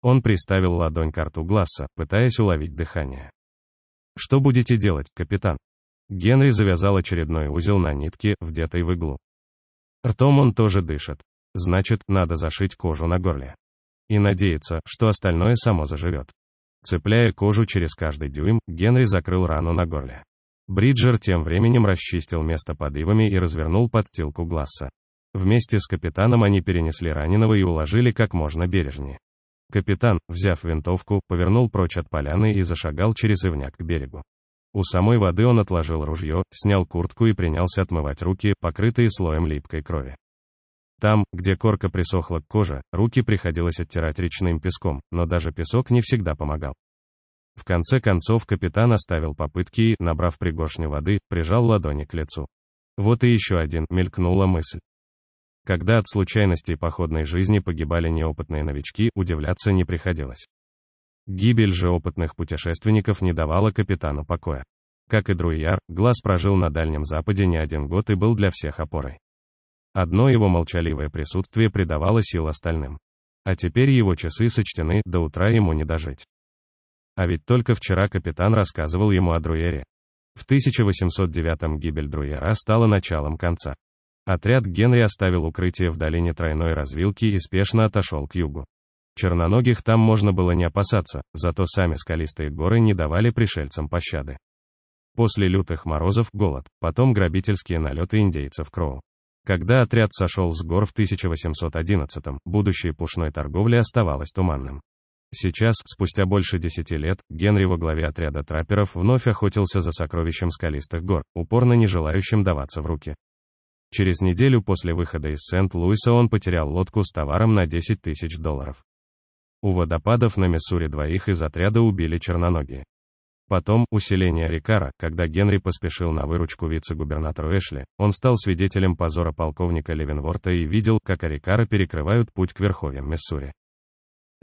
Он приставил ладонь к рту Гласса, пытаясь уловить дыхание. «Что будете делать, капитан?» Генри завязал очередной узел на нитке, вдетой в иглу. Ртом он тоже дышит. Значит, надо зашить кожу на горле. И надеяться, что остальное само заживет. Цепляя кожу через каждый дюйм, Генри закрыл рану на горле. Бриджер тем временем расчистил место подывами и развернул подстилку Гласса. Вместе с капитаном они перенесли раненого и уложили как можно бережнее. Капитан, взяв винтовку, повернул прочь от поляны и зашагал через ивняк к берегу. У самой воды он отложил ружье, снял куртку и принялся отмывать руки, покрытые слоем липкой крови. Там, где корка присохла к коже, руки приходилось оттирать речным песком, но даже песок не всегда помогал. В конце концов капитан оставил попытки и, набрав пригоршню воды, прижал ладони к лицу. Вот и еще один, мелькнула мысль. Когда от случайностей походной жизни погибали неопытные новички, удивляться не приходилось. Гибель же опытных путешественников не давала капитану покоя. Как и Друйяр, Глаз прожил на Дальнем Западе не один год и был для всех опорой. Одно его молчаливое присутствие придавало сил остальным. А теперь его часы сочтены, до утра ему не дожить. А ведь только вчера капитан рассказывал ему о Друэре. В 1809 гибель Друэра стала началом конца. Отряд Генри оставил укрытие в долине тройной развилки и спешно отошел к югу. Черноногих там можно было не опасаться, зато сами скалистые горы не давали пришельцам пощады. После лютых морозов – голод, потом грабительские налеты индейцев Кроу. Когда отряд сошел с гор в 1811-м, будущее пушной торговли оставалось туманным. Сейчас, спустя больше десяти лет, Генри во главе отряда трапперов вновь охотился за сокровищем скалистых гор, упорно не желающим даваться в руки. Через неделю после выхода из Сент-Луиса он потерял лодку с товаром на 10 тысяч долларов. У водопадов на Миссури двоих из отряда убили черноногие. Потом, усиление Рикара, когда Генри поспешил на выручку вице-губернатору Эшли, он стал свидетелем позора полковника Левенворта и видел, как Рикара перекрывают путь к верховьям Миссури.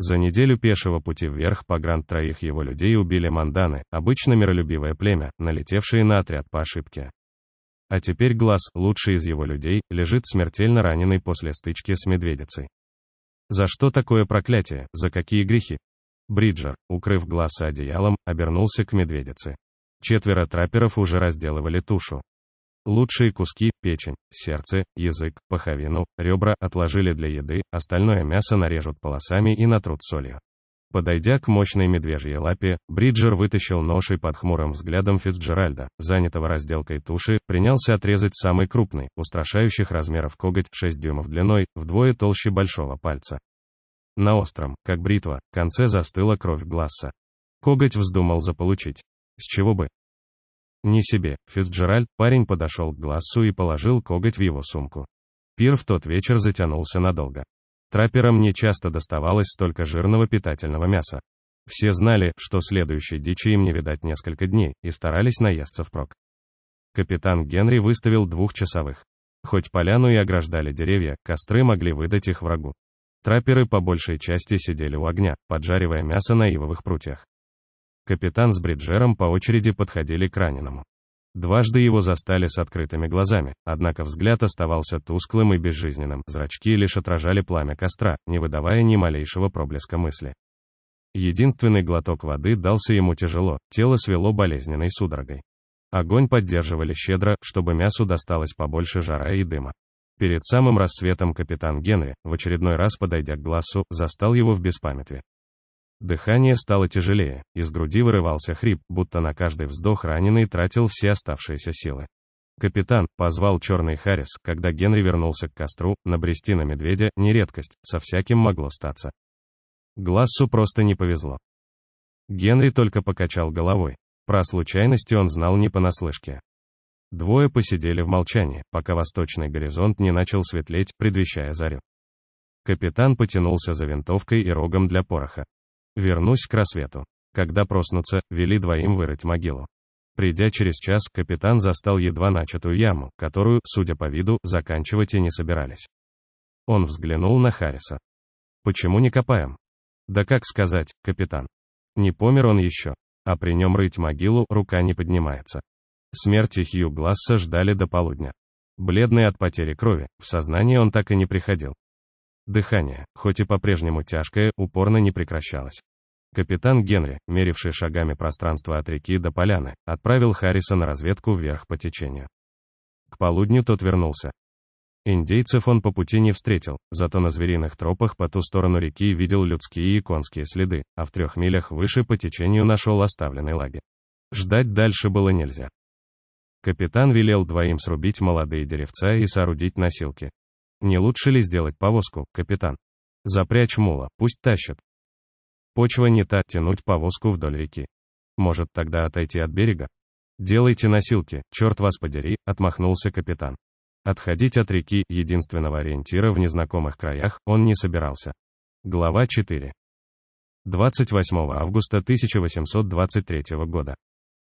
За неделю пешего пути вверх по гранд троих его людей убили манданы, обычно миролюбивое племя, налетевшие на отряд по ошибке. А теперь Глаз, лучший из его людей, лежит смертельно раненый после стычки с медведицей. За что такое проклятие, за какие грехи? Бриджер, укрыв Глаза одеялом, обернулся к медведице. Четверо трапперов уже разделывали тушу. Лучшие куски, печень, сердце, язык, паховину, ребра отложили для еды, остальное мясо нарежут полосами и натрут солью. Подойдя к мощной медвежьей лапе, Бриджер вытащил нож и под хмурым взглядом Фицджеральда, занятого разделкой туши, принялся отрезать самый крупный, устрашающих размеров коготь, 6 дюймов длиной, вдвое толще большого пальца. На остром, как бритва, конце застыла кровь глаза. Коготь вздумал заполучить. С чего бы? Не себе, Фицджеральд, парень подошел к глазу и положил коготь в его сумку. Пир в тот вечер затянулся надолго. Трапперам не часто доставалось столько жирного питательного мяса. Все знали, что следующей дичи им не видать несколько дней, и старались наесться впрок. Капитан Генри выставил двухчасовых. Хоть поляну и ограждали деревья, костры могли выдать их врагу. Трапперы по большей части сидели у огня, поджаривая мясо на ивовых прутьях. Капитан с Бриджером по очереди подходили к раненому. Дважды его застали с открытыми глазами, однако взгляд оставался тусклым и безжизненным, зрачки лишь отражали пламя костра, не выдавая ни малейшего проблеска мысли. Единственный глоток воды дался ему тяжело, тело свело болезненной судорогой. Огонь поддерживали щедро, чтобы мясу досталось побольше жара и дыма. Перед самым рассветом капитан Генри, в очередной раз подойдя к глазу, застал его в беспамятстве. Дыхание стало тяжелее, из груди вырывался хрип, будто на каждый вздох раненый тратил все оставшиеся силы. Капитан позвал черный Харрис, когда Генри вернулся к костру, набрести на медведя, не редкость, со всяким могло статься. Глассу просто не повезло. Генри только покачал головой. Про случайности он знал не понаслышке. Двое посидели в молчании, пока восточный горизонт не начал светлеть, предвещая зарю. Капитан потянулся за винтовкой и рогом для пороха. Вернусь к рассвету. Когда проснутся, вели двоим вырыть могилу. Придя через час, капитан застал едва начатую яму, которую, судя по виду, заканчивать и не собирались. Он взглянул на Харриса. «Почему не копаем?» «Да как сказать, капитан. Не помер он еще, а при нем рыть могилу рука не поднимается». Смерти Хью Гласса ждали до полудня. Бледный от потери крови, в сознание он так и не приходил. Дыхание, хоть и по-прежнему тяжкое, упорно не прекращалось. Капитан Генри, меривший шагами пространство от реки до поляны, отправил Харриса на разведку вверх по течению. К полудню тот вернулся. Индейцев он по пути не встретил, зато на звериных тропах по ту сторону реки видел людские и конские следы, а в трех милях выше по течению нашел оставленный лагерь. Ждать дальше было нельзя. Капитан велел двоим срубить молодые деревца и соорудить носилки. Не лучше ли сделать повозку, капитан? Запрячь мула, пусть тащат. Почва не та, тянуть повозку вдоль реки. Может тогда отойти от берега? Делайте носилки, черт вас подери, отмахнулся капитан. Отходить от реки, единственного ориентира в незнакомых краях, он не собирался. Глава 4. 28 августа 1823 года.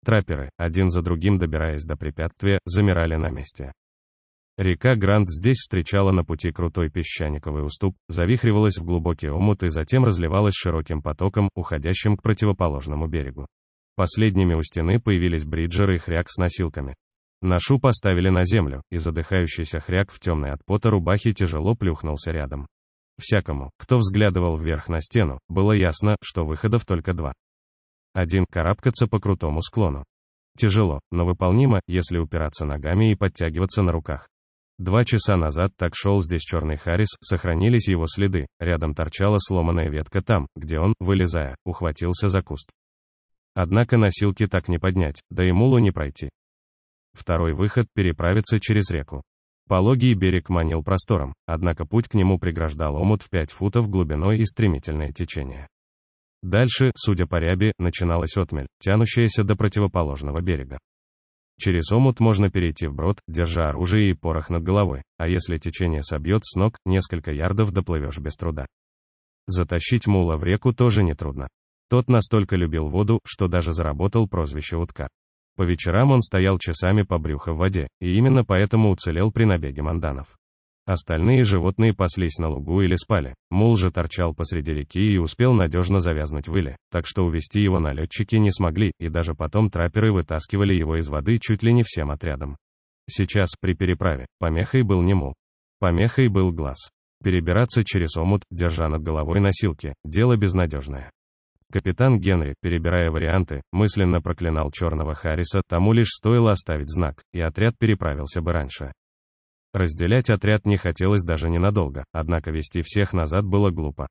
Трапперы, один за другим добираясь до препятствия, замирали на месте. Река Грант здесь встречала на пути крутой песчаниковый уступ, завихривалась в глубокий омут и затем разливалась широким потоком, уходящим к противоположному берегу. Последними у стены появились бриджеры и хряк с носилками. Нашу поставили на землю, и задыхающийся хряк в темной от пота рубахе тяжело плюхнулся рядом. Всякому, кто взглядывал вверх на стену, было ясно, что выходов только два. Один — карабкаться по крутому склону. Тяжело, но выполнимо, если упираться ногами и подтягиваться на руках. Два часа назад так шел здесь черный Харрис, сохранились его следы, рядом торчала сломанная ветка там, где он, вылезая, ухватился за куст. Однако носилки так не поднять, да и мулу не пройти. Второй выход – переправиться через реку. Пологий берег манил простором, однако путь к нему преграждал омут в 5 футов глубиной и стремительное течение. Дальше, судя по рябе, начиналась отмель, тянущаяся до противоположного берега. Через омут можно перейти вброд, держа оружие и порох над головой, а если течение собьет с ног, несколько ярдов доплывешь без труда. Затащить мула в реку тоже нетрудно. Тот настолько любил воду, что даже заработал прозвище утка. По вечерам он стоял часами по брюху в воде, и именно поэтому уцелел при набеге манданов. Остальные животные паслись на лугу или спали. Мул же торчал посреди реки и успел надежно завязнуть выли, так что увести его налетчики не смогли, и даже потом трапперы вытаскивали его из воды чуть ли не всем отрядом. Сейчас, при переправе, помехой был не мул. Помехой был глаз. Перебираться через омут, держа над головой носилки, дело безнадежное. Капитан Генри, перебирая варианты, мысленно проклинал черного Харриса, тому лишь стоило оставить знак, и отряд переправился бы раньше. Разделять отряд не хотелось даже ненадолго, однако вести всех назад было глупо.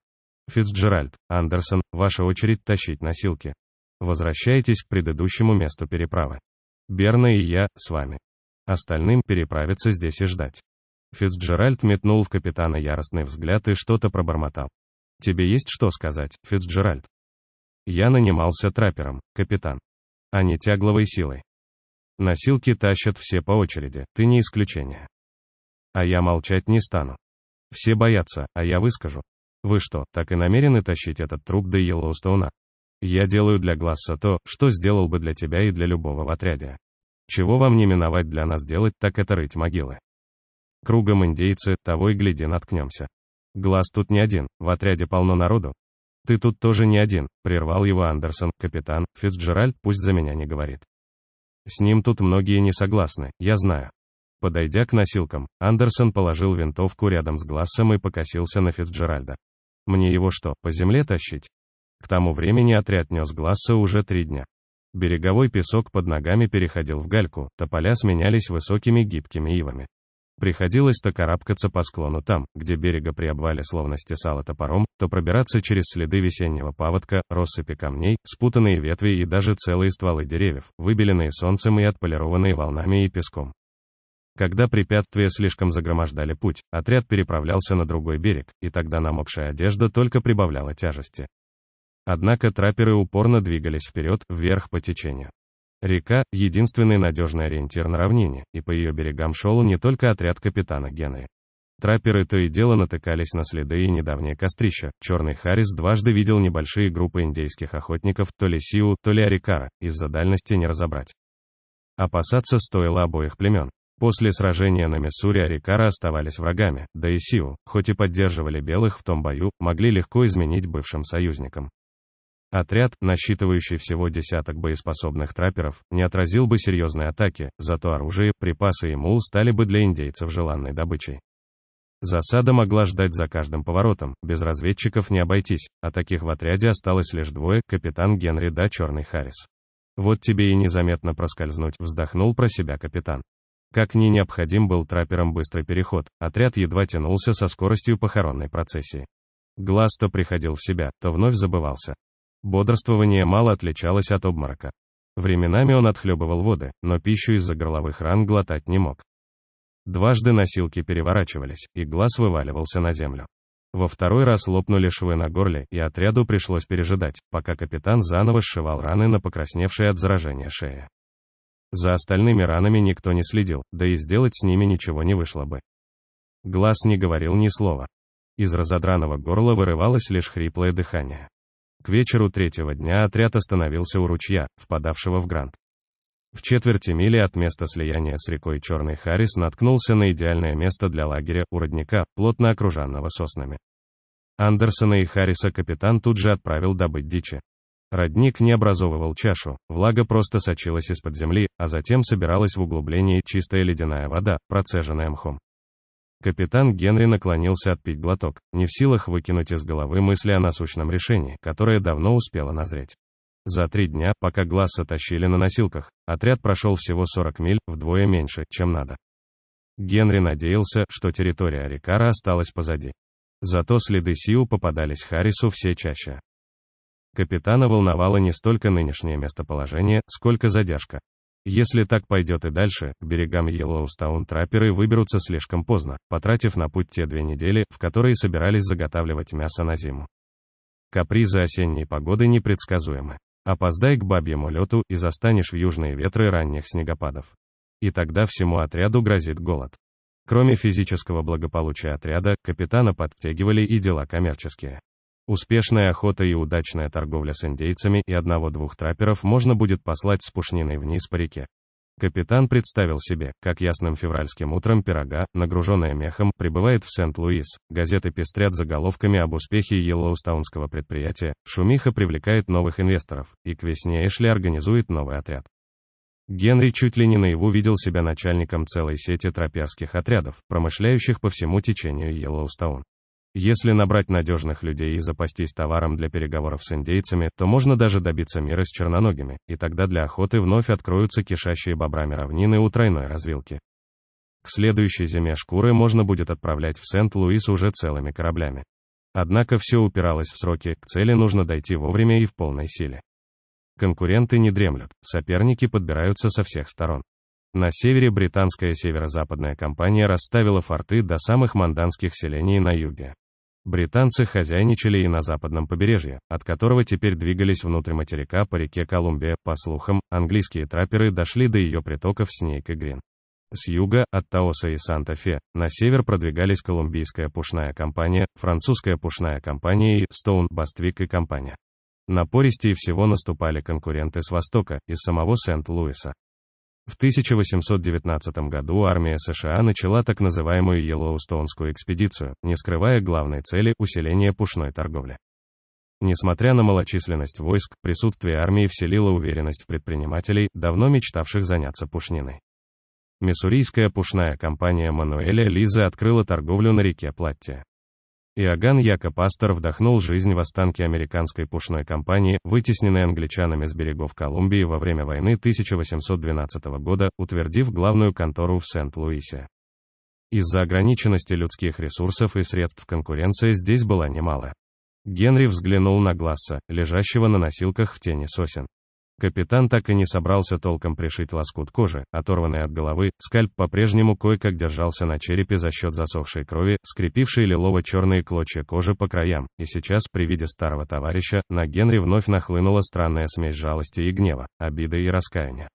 Фицджеральд, Андерсон, ваша очередь тащить носилки. Возвращайтесь к предыдущему месту переправы. Берна и я с вами. Остальным переправиться здесь и ждать. Фицджеральд метнул в капитана яростный взгляд и что-то пробормотал. Тебе есть что сказать, Фицджеральд? Я нанимался траппером, капитан. А не тягловой силой. Носилки тащат все по очереди, ты не исключение. А я молчать не стану. Все боятся, а я выскажу. Вы что, так и намерены тащить этот труп до Йеллоустоуна? Я делаю для Гласса то, что сделал бы для тебя и для любого в отряде. Чего вам не миновать для нас делать, так это рыть могилы. Кругом индейцы, того и гляди наткнемся. Глаз тут не один, в отряде полно народу. Ты тут тоже не один, прервал его Андерсон, капитан, Фицджеральд пусть за меня не говорит. С ним тут многие не согласны, я знаю. Подойдя к носилкам, Андерсон положил винтовку рядом с Глассом и покосился на Фицджеральда. «Мне его что, по земле тащить?» К тому времени отряд нес Гласса уже три дня. Береговой песок под ногами переходил в гальку, тополя сменялись высокими гибкими ивами. Приходилось то карабкаться по склону там, где берега при обвале словно стесало топором, то пробираться через следы весеннего паводка, россыпи камней, спутанные ветви и даже целые стволы деревьев, выбеленные солнцем и отполированные волнами и песком. Когда препятствия слишком загромождали путь, отряд переправлялся на другой берег, и тогда намокшая одежда только прибавляла тяжести. Однако трапперы упорно двигались вперед, вверх по течению. Река – единственный надежный ориентир на равнине, и по ее берегам шел не только отряд капитана Генри. Трапперы то и дело натыкались на следы и недавнее кострища. Черный Харрис дважды видел небольшие группы индейских охотников, то ли Сиу, то ли Арикара, из-за дальности не разобрать. Опасаться стоило обоих племен. После сражения на Миссури Арикара оставались врагами, да и Сиу, хоть и поддерживали белых в том бою, могли легко изменить бывшим союзникам. Отряд, насчитывающий всего десяток боеспособных трапперов, не отразил бы серьезной атаки, зато оружие, припасы и мул стали бы для индейцев желанной добычей. Засада могла ждать за каждым поворотом, без разведчиков не обойтись, а таких в отряде осталось лишь двое, капитан Генри да Черный Харрис. Вот тебе и незаметно проскользнуть, вздохнул про себя капитан. Как ни необходим был трапперам быстрый переход, отряд едва тянулся со скоростью похоронной процессии. Глаз то приходил в себя, то вновь забывался. Бодрствование мало отличалось от обморока. Временами он отхлебывал воды, но пищу из-за горловых ран глотать не мог. Дважды носилки переворачивались, и глаз вываливался на землю. Во второй раз лопнули швы на горле, и отряду пришлось пережидать, пока капитан заново сшивал раны на покрасневшей от заражения шее. За остальными ранами никто не следил, да и сделать с ними ничего не вышло бы. Глаз не говорил ни слова. Из разодранного горла вырывалось лишь хриплое дыхание. К вечеру третьего дня отряд остановился у ручья, впадавшего в Грант. В четверти мили от места слияния с рекой Черный Харрис наткнулся на идеальное место для лагеря у родника, плотно окруженного соснами. Андерсона и Харриса капитан тут же отправил добыть дичи. Родник не образовывал чашу, влага просто сочилась из-под земли, а затем собиралась в углублении чистая ледяная вода, процеженная мхом. Капитан Генри наклонился отпить глоток, не в силах выкинуть из головы мысли о насущном решении, которое давно успело назреть. За три дня, пока Гласса тащили на носилках, отряд прошел всего 40 миль, вдвое меньше, чем надо. Генри надеялся, что территория Рикара осталась позади. Зато следы Сиу попадались Харрису все чаще. Капитана волновало не столько нынешнее местоположение, сколько задержка. Если так пойдет и дальше, к берегам Йеллоустоун трапперы выберутся слишком поздно, потратив на путь те две недели, в которые собирались заготавливать мясо на зиму. Капризы осенней погоды непредсказуемы. Опоздай к бабьему лету и застанешь в южные ветры ранних снегопадов. И тогда всему отряду грозит голод. Кроме физического благополучия отряда, капитана подстегивали и дела коммерческие. Успешная охота и удачная торговля с индейцами и одного-двух траперов можно будет послать с пушниной вниз по реке. Капитан представил себе, как ясным февральским утром пирога, нагруженная мехом, прибывает в Сент-Луис. Газеты пестрят заголовками об успехе Йеллоустаунского предприятия, шумиха привлекает новых инвесторов, и к весне Эшли организует новый отряд. Генри чуть ли не наяву видел себя начальником целой сети троперских отрядов, промышляющих по всему течению Йеллоустоун. Если набрать надежных людей и запастись товаром для переговоров с индейцами, то можно даже добиться мира с черноногими, и тогда для охоты вновь откроются кишащие бобрами равнины у тройной развилки. К следующей зиме шкуры можно будет отправлять в Сент-Луис уже целыми кораблями. Однако все упиралось в сроки, к цели нужно дойти вовремя и в полной силе. Конкуренты не дремлют, соперники подбираются со всех сторон. На севере британская северо-западная компания расставила форты до самых манданских селений на юге, Британцы хозяйничали и на западном побережье, от которого теперь двигались внутрь материка по реке Колумбия. По слухам, английские трапперы дошли до ее притоков Снейк и Грин. С юга, от Таоса и Санта-Фе, на север продвигались колумбийская пушная компания, французская пушная компания и Стоун, баствик и компания. На пористе всего наступали конкуренты с востока, из самого Сент-Луиса. В 1819 году армия США начала так называемую Йеллоустонскую экспедицию, не скрывая главной цели усиления пушной торговли. Несмотря на малочисленность войск, присутствие армии вселило уверенность в предпринимателей, давно мечтавших заняться пушниной. Миссурийская пушная компания Мануэля Лиза открыла торговлю на реке Платте. Иоганн Якоб Астер вдохнул жизнь в останки американской пушной компании, вытесненной англичанами с берегов Колумбии во время войны 1812 года, утвердив главную контору в Сент-Луисе. Из-за ограниченности людских ресурсов и средств конкуренции здесь была немало. Генри взглянул на Гласса, лежащего на носилках в тени сосен. Капитан так и не собрался толком пришить лоскут кожи, оторванный от головы, скальп по-прежнему кое-как держался на черепе за счет засохшей крови, скрепившей лилово-черные клочья кожи по краям, и сейчас, при виде старого товарища, на Генри вновь нахлынула странная смесь жалости и гнева, обиды и раскаяния.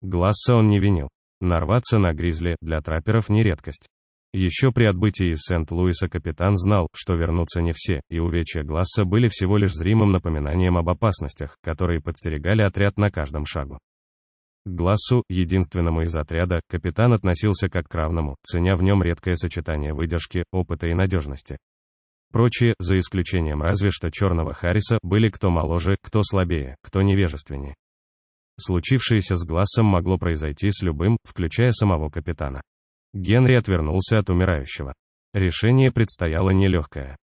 Гласса он не винил. Нарваться на гризли для трапперов не редкость. Еще при отбытии из Сент-Луиса капитан знал, что вернутся не все, и увечья Гласса были всего лишь зримым напоминанием об опасностях, которые подстерегали отряд на каждом шагу. К Глассу, единственному из отряда, капитан относился как к равному, ценя в нем редкое сочетание выдержки, опыта и надежности. Прочие, за исключением разве что черного Харриса, были кто моложе, кто слабее, кто невежественнее. Случившееся с Глассом могло произойти с любым, включая самого капитана. Генри отвернулся от умирающего. Решение предстояло нелегкое.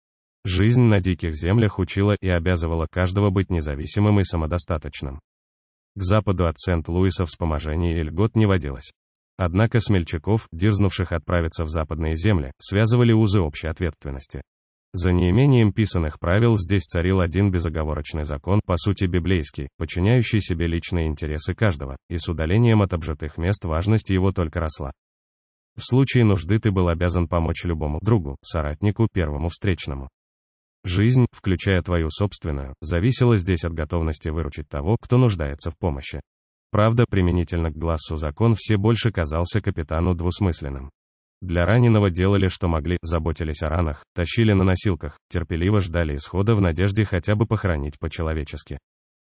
Жизнь на диких землях учила и обязывала каждого быть независимым и самодостаточным. К западу от Сент-Луиса вспоможение и льгот не водилось. Однако смельчаков, дерзнувших отправиться в западные земли, связывали узы общей ответственности. За неимением писанных правил здесь царил один безоговорочный закон, по сути библейский, подчиняющий себе личные интересы каждого, и с удалением от обжитых мест важность его только росла. В случае нужды ты был обязан помочь любому другу, соратнику, первому встречному. Жизнь, включая твою собственную, зависела здесь от готовности выручить того, кто нуждается в помощи. Правда, применительно к глазу закон все больше казался капитану двусмысленным. Для раненого делали, что могли, заботились о ранах, тащили на носилках, терпеливо ждали исхода в надежде хотя бы похоронить по-человечески.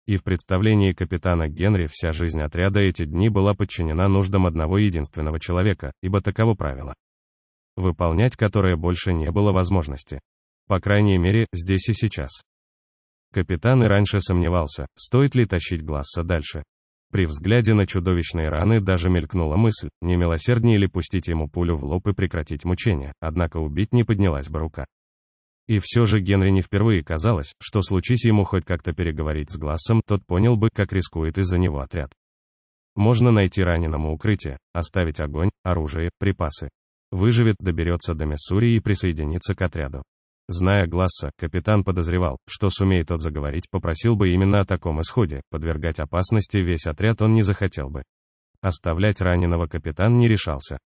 И в представлении капитана Генри вся жизнь отряда эти дни была подчинена нуждам одного единственного человека, ибо таково правило. Выполнять которое больше не было возможности. По крайней мере, здесь и сейчас. Капитан и раньше сомневался, стоит ли тащить Гласса дальше. При взгляде на чудовищные раны даже мелькнула мысль, не милосерднее ли пустить ему пулю в лоб и прекратить мучение, однако убить не поднялась бы рука. И все же Генри не впервые казалось, что случись ему хоть как-то переговорить с Глассом, тот понял бы, как рискует из-за него отряд. Можно найти раненому укрытие, оставить огонь, оружие, припасы. Выживет, доберется до Миссури и присоединится к отряду. Зная Гласса, капитан подозревал, что сумеет тот заговорить, попросил бы именно о таком исходе, подвергать опасности весь отряд он не захотел бы. Оставлять раненого капитан не решался,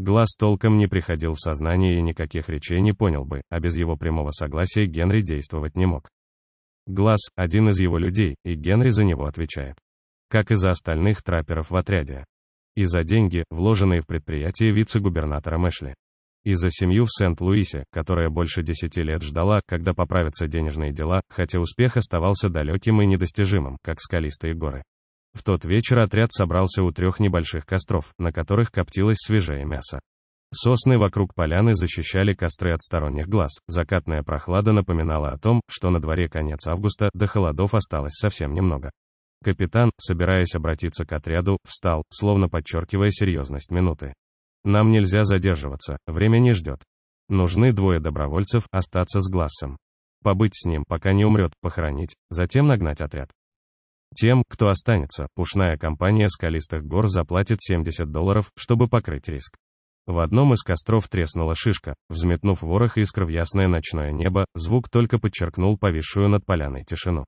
Глаз толком не приходил в сознание и никаких речей не понял бы, а без его прямого согласия Генри действовать не мог. Глаз – один из его людей, и Генри за него отвечает. Как и за остальных трапперов в отряде. И за деньги, вложенные в предприятие вице-губернатора Мэшли. И за семью в Сент-Луисе, которая больше десяти лет ждала, когда поправятся денежные дела, хотя успех оставался далеким и недостижимым, как скалистые горы. В тот вечер отряд собрался у трех небольших костров, на которых коптилось свежее мясо. Сосны вокруг поляны защищали костры от сторонних глаз, закатная прохлада напоминала о том, что на дворе конец августа, до холодов осталось совсем немного. Капитан, собираясь обратиться к отряду, встал, словно подчеркивая серьезность минуты. «Нам нельзя задерживаться, время не ждет. Нужны двое добровольцев, остаться с Глассом. Побыть с ним, пока не умрет, похоронить, затем нагнать отряд. Тем, кто останется, пушная компания «Скалистых гор» заплатит 70 долларов, чтобы покрыть риск. В одном из костров треснула шишка, взметнув ворох искр в ясное ночное небо, звук только подчеркнул повисшую над поляной тишину.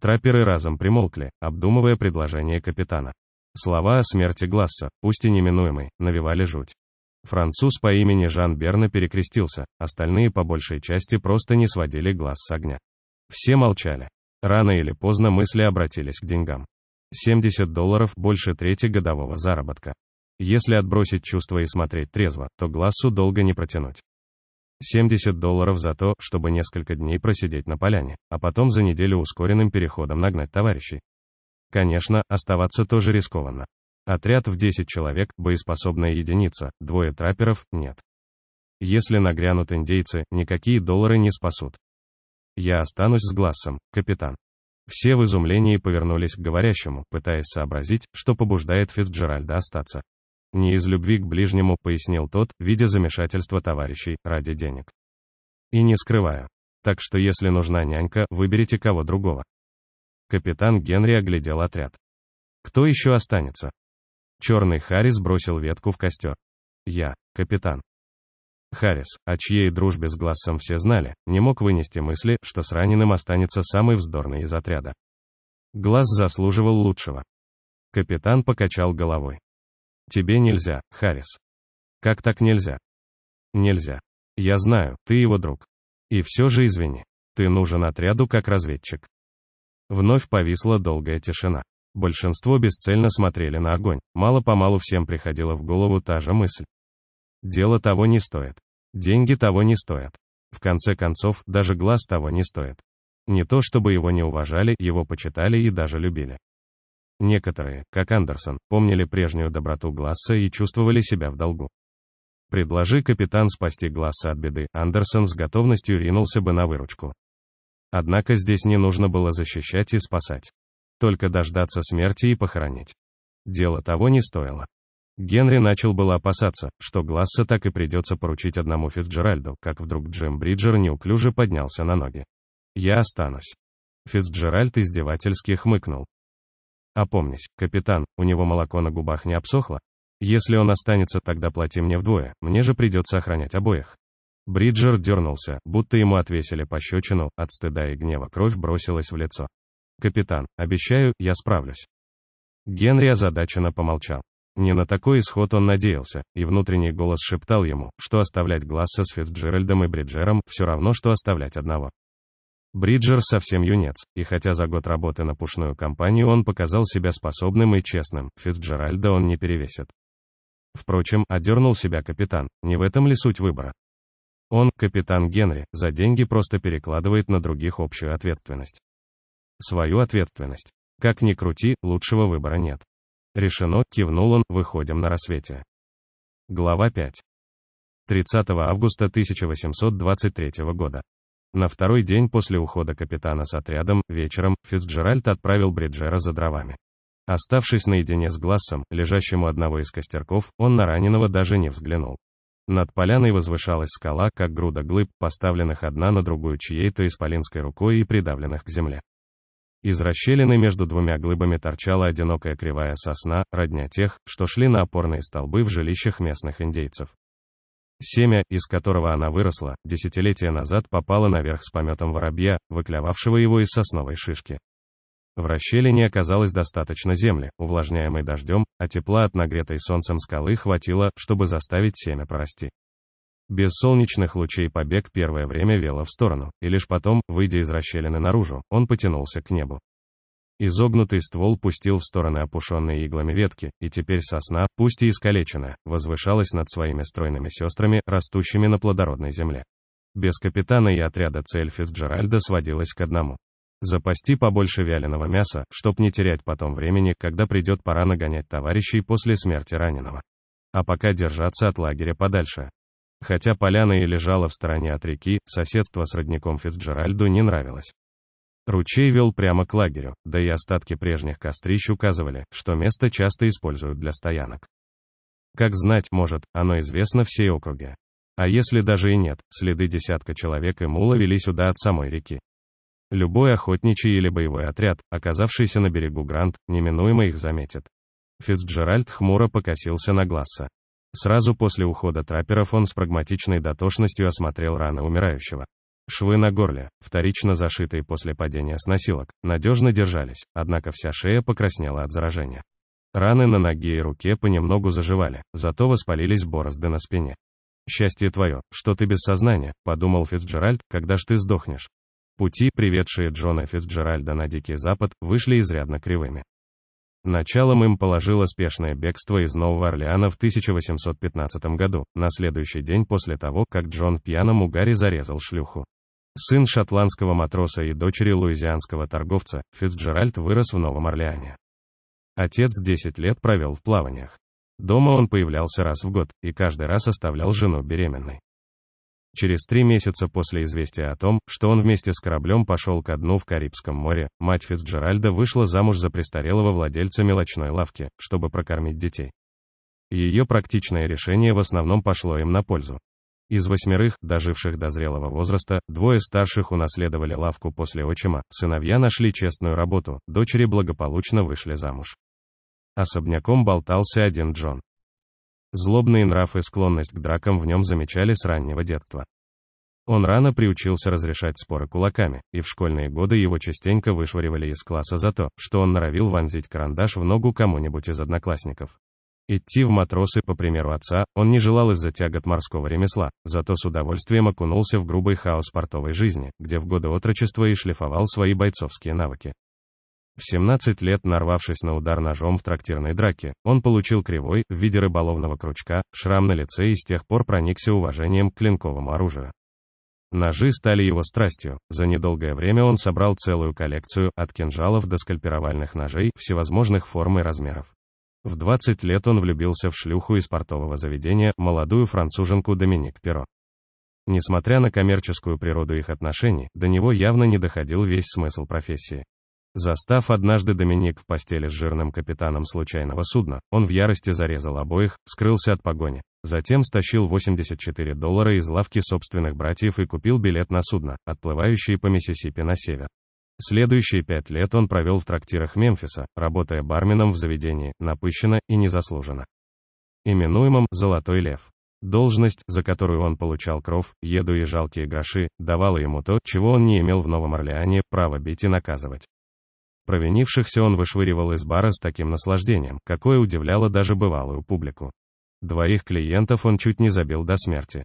Трапперы разом примолкли, обдумывая предложение капитана. Слова о смерти Гласса, пусть и неминуемой, навевали жуть. Француз по имени Жан Берна перекрестился, остальные по большей части просто не сводили глаз с огня. Все молчали. Рано или поздно мысли обратились к деньгам. 70 долларов больше трети годового заработка. Если отбросить чувства и смотреть трезво, то глазу долго не протянуть. 70 долларов за то, чтобы несколько дней просидеть на поляне, а потом за неделю ускоренным переходом нагнать товарищей. Конечно, оставаться тоже рискованно. Отряд в 10 человек, боеспособная единица, двое трапперов, нет. Если нагрянут индейцы, никакие доллары не спасут. Я останусь с глазом, капитан. Все в изумлении повернулись к говорящему, пытаясь сообразить, что побуждает Фицджеральда остаться. «Не из любви к ближнему», — пояснил тот, видя замешательство товарищей, ради денег. «И не скрываю. Так что если нужна нянька, выберите кого другого». Капитан Генри оглядел отряд. «Кто еще останется?» Черный Харрис бросил ветку в костер. «Я, капитан». Харрис, о чьей дружбе с Глассом все знали, не мог вынести мысли, что с раненым останется самый вздорный из отряда. Глаз заслуживал лучшего. Капитан покачал головой. Тебе нельзя, Харрис. Как так нельзя? Нельзя. Я знаю, ты его друг. И все же извини. Ты нужен отряду как разведчик. Вновь повисла долгая тишина. Большинство бесцельно смотрели на огонь. Мало-помалу всем приходила в голову та же мысль. Дело того не стоит. Деньги того не стоят. В конце концов, даже глаз того не стоит. Не то чтобы его не уважали, его почитали и даже любили. Некоторые, как Андерсон, помнили прежнюю доброту Гласса и чувствовали себя в долгу. Предложи капитан спасти Гласса от беды, Андерсон с готовностью ринулся бы на выручку. Однако здесь не нужно было защищать и спасать. Только дождаться смерти и похоронить. Дело того не стоило. Генри начал было опасаться, что Гласса так и придется поручить одному Фицджеральду, как вдруг Джим Бриджер неуклюже поднялся на ноги. «Я останусь». Фицджеральд издевательски хмыкнул. «Опомнись, капитан, у него молоко на губах не обсохло? Если он останется, тогда плати мне вдвое, мне же придется охранять обоих». Бриджер дернулся, будто ему отвесили пощечину, от стыда и гнева кровь бросилась в лицо. «Капитан, обещаю, я справлюсь». Генри озадаченно помолчал. Не на такой исход он надеялся, и внутренний голос шептал ему, что оставлять глаз со Фитцджеральдом и Бриджером все равно, что оставлять одного. Бриджер совсем юнец, и хотя за год работы на пушную компанию он показал себя способным и честным, Фитцджеральда он не перевесит. Впрочем, одернул себя капитан, не в этом ли суть выбора? Он, капитан Генри, за деньги просто перекладывает на других общую ответственность. Свою ответственность. Как ни крути, лучшего выбора нет. Решено, кивнул он, выходим на рассвете. Глава 5. 30 августа 1823 года. На второй день после ухода капитана с отрядом, вечером, Фицджеральд отправил Бриджера за дровами. Оставшись наедине с Глассом, лежащим у одного из костерков, он на раненого даже не взглянул. Над поляной возвышалась скала, как груда глыб, поставленных одна на другую чьей-то исполинской рукой и придавленных к земле. Из расщелины между двумя глыбами торчала одинокая кривая сосна, родня тех, что шли на опорные столбы в жилищах местных индейцев. Семя, из которого она выросла, десятилетия назад попало наверх с пометом воробья, выклявавшего его из сосновой шишки. В расщелине оказалось достаточно земли, увлажняемой дождем, а тепла от нагретой солнцем скалы хватило, чтобы заставить семя прорасти. Без солнечных лучей побег первое время вело в сторону, и лишь потом, выйдя из расщелины наружу, он потянулся к небу. Изогнутый ствол пустил в стороны опушенные иглами ветки, и теперь сосна, пусть и искалеченная, возвышалась над своими стройными сестрами, растущими на плодородной земле. Без капитана и отряда цель Фицджеральда сводилась к одному. Запасти побольше вяленого мяса, чтоб не терять потом времени, когда придет пора нагонять товарищей после смерти раненого. А пока держаться от лагеря подальше, Хотя поляна и лежала в стороне от реки, соседство с родником Фицджеральду не нравилось. Ручей вел прямо к лагерю, да и остатки прежних кострищ указывали, что место часто используют для стоянок. Как знать, может, оно известно всей округе. А если даже и нет, следы десятка человек и мула вели сюда от самой реки. Любой охотничий или боевой отряд, оказавшийся на берегу Грант, неминуемо их заметит. Фицджеральд хмуро покосился на Гласса. Сразу после ухода трапперов он с прагматичной дотошностью осмотрел раны умирающего. Швы на горле, вторично зашитые после падения с носилок, надежно держались, однако вся шея покраснела от заражения. Раны на ноге и руке понемногу заживали, зато воспалились борозды на спине. «Счастье твое, что ты без сознания», — подумал Фицджеральд, — «когда ж ты сдохнешь?» Пути, приведшие Джона Фицджеральда на Дикий Запад, вышли изрядно кривыми. Началом им положило спешное бегство из Нового Орлеана в 1815 году, на следующий день после того, как Джон в пьяном угаре зарезал шлюху. Сын шотландского матроса и дочери луизианского торговца, Фицджеральд вырос в Новом Орлеане. Отец 10 лет провел в плаваниях. Дома он появлялся раз в год, и каждый раз оставлял жену беременной. Через три месяца после известия о том, что он вместе с кораблем пошел ко дну в Карибском море, мать Фицджеральда вышла замуж за престарелого владельца мелочной лавки, чтобы прокормить детей. Ее практичное решение в основном пошло им на пользу. Из восьмерых, доживших до зрелого возраста, двое старших унаследовали лавку после отчима, сыновья нашли честную работу, дочери благополучно вышли замуж. Особняком болтался один Джон. Злобные нрав и склонность к дракам в нем замечали с раннего детства. Он рано приучился разрешать споры кулаками, и в школьные годы его частенько вышвыривали из класса за то, что он норовил вонзить карандаш в ногу кому-нибудь из одноклассников. Идти в матросы, по примеру отца, он не желал из-за тягот морского ремесла, зато с удовольствием окунулся в грубый хаос портовой жизни, где в годы отрочества и шлифовал свои бойцовские навыки. В 17 лет, нарвавшись на удар ножом в трактирной драке, он получил кривой, в виде рыболовного крючка, шрам на лице и с тех пор проникся уважением к клинковому оружию. Ножи стали его страстью. За недолгое время он собрал целую коллекцию, от кинжалов до скальпировальных ножей, всевозможных форм и размеров. В 20 лет он влюбился в шлюху из портового заведения, молодую француженку Доминик Перо. Несмотря на коммерческую природу их отношений, до него явно не доходил весь смысл профессии. Застав однажды Доминик в постели с жирным капитаном случайного судна, он в ярости зарезал обоих, скрылся от погони. Затем стащил 84 доллара из лавки собственных братьев и купил билет на судно, отплывающее по Миссисипи на север. Следующие пять лет он провел в трактирах Мемфиса, работая барменом в заведении, напыщенно и незаслуженно. Именуемом «Золотой лев». Должность, за которую он получал кров, еду и жалкие гроши, давала ему то, чего он не имел в Новом Орлеане, право бить и наказывать. Провинившихся он вышвыривал из бара с таким наслаждением, какое удивляло даже бывалую публику. Двоих клиентов он чуть не забил до смерти.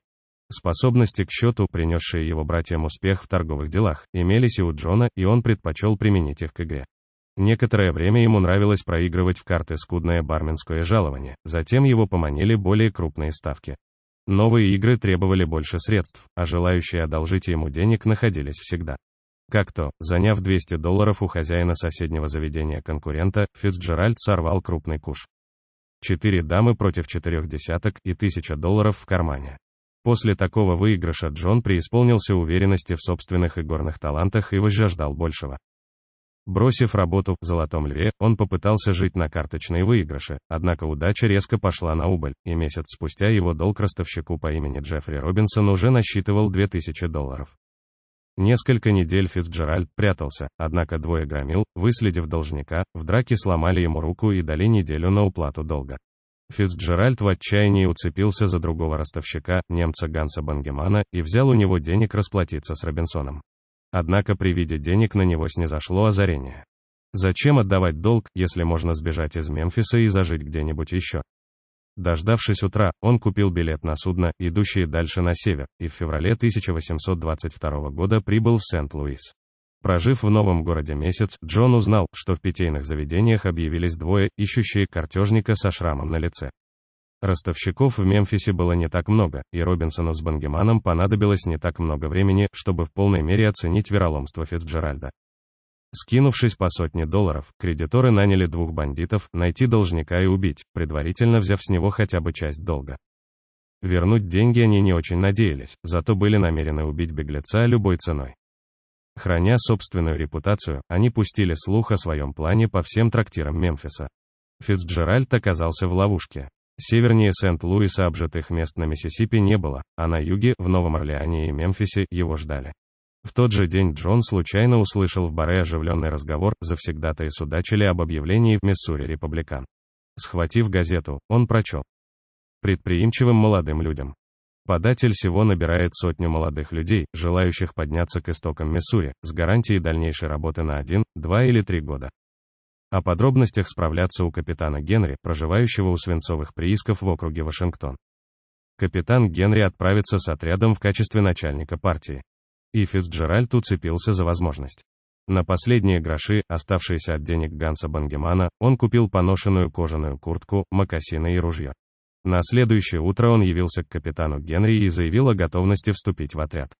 Способности к счету, принесшие его братьям успех в торговых делах, имелись и у Джона, и он предпочел применить их к игре. Некоторое время ему нравилось проигрывать в карты скудное барменское жалование, затем его поманили более крупные ставки. Новые игры требовали больше средств, а желающие одолжить ему денег находились всегда. Как то, заняв 200 долларов у хозяина соседнего заведения конкурента, Фицджеральд сорвал крупный куш. Четыре дамы против четырех десяток и тысяча долларов в кармане. После такого выигрыша Джон преисполнился уверенности в собственных игорных талантах и возжаждал большего. Бросив работу в «Золотом льве», он попытался жить на карточные выигрыши, однако удача резко пошла на убыль, и месяц спустя его долг ростовщику по имени Джеффри Робинсон уже насчитывал 2000 долларов. Несколько недель Фицджеральд прятался, однако двое громил, выследив должника, в драке сломали ему руку и дали неделю на уплату долга. Фицджеральд в отчаянии уцепился за другого ростовщика, немца Ганса Бангемана, и взял у него денег расплатиться с Робинсоном. Однако при виде денег на него снизошло озарение. Зачем отдавать долг, если можно сбежать из Мемфиса и зажить где-нибудь еще? Дождавшись утра, он купил билет на судно, идущее дальше на север, и в феврале 1822 года прибыл в Сент-Луис. Прожив в новом городе месяц, Джон узнал, что в питейных заведениях объявились двое, ищущие картежника со шрамом на лице. Ростовщиков в Мемфисе было не так много, и Робинсону с Бангеманом понадобилось не так много времени, чтобы в полной мере оценить вероломство Фицджеральда. Скинувшись по сотне долларов, кредиторы наняли двух бандитов найти должника и убить, предварительно взяв с него хотя бы часть долга. Вернуть деньги они не очень надеялись, зато были намерены убить беглеца любой ценой. Храня собственную репутацию, они пустили слух о своем плане по всем трактирам Мемфиса. Фицджеральд оказался в ловушке. Севернее Сент-Луиса обжитых мест на Миссисипи не было, а на юге, в Новом Орлеане и Мемфисе, его ждали. В тот же день Джон случайно услышал в баре оживленный разговор, завсегдатые судачили об объявлении в Миссури Републикан. Схватив газету, он прочел. Предприимчивым молодым людям. Податель всего набирает сотню молодых людей, желающих подняться к истокам Миссури, с гарантией дальнейшей работы на один, два или три года. О подробностях справляться у капитана Генри, проживающего у свинцовых приисков в округе Вашингтон. Капитан Генри отправится с отрядом в качестве начальника партии. И Фицджеральд уцепился за возможность. На последние гроши, оставшиеся от денег Ганса Бангемана, он купил поношенную кожаную куртку, мокасины и ружье. На следующее утро он явился к капитану Генри и заявил о готовности вступить в отряд.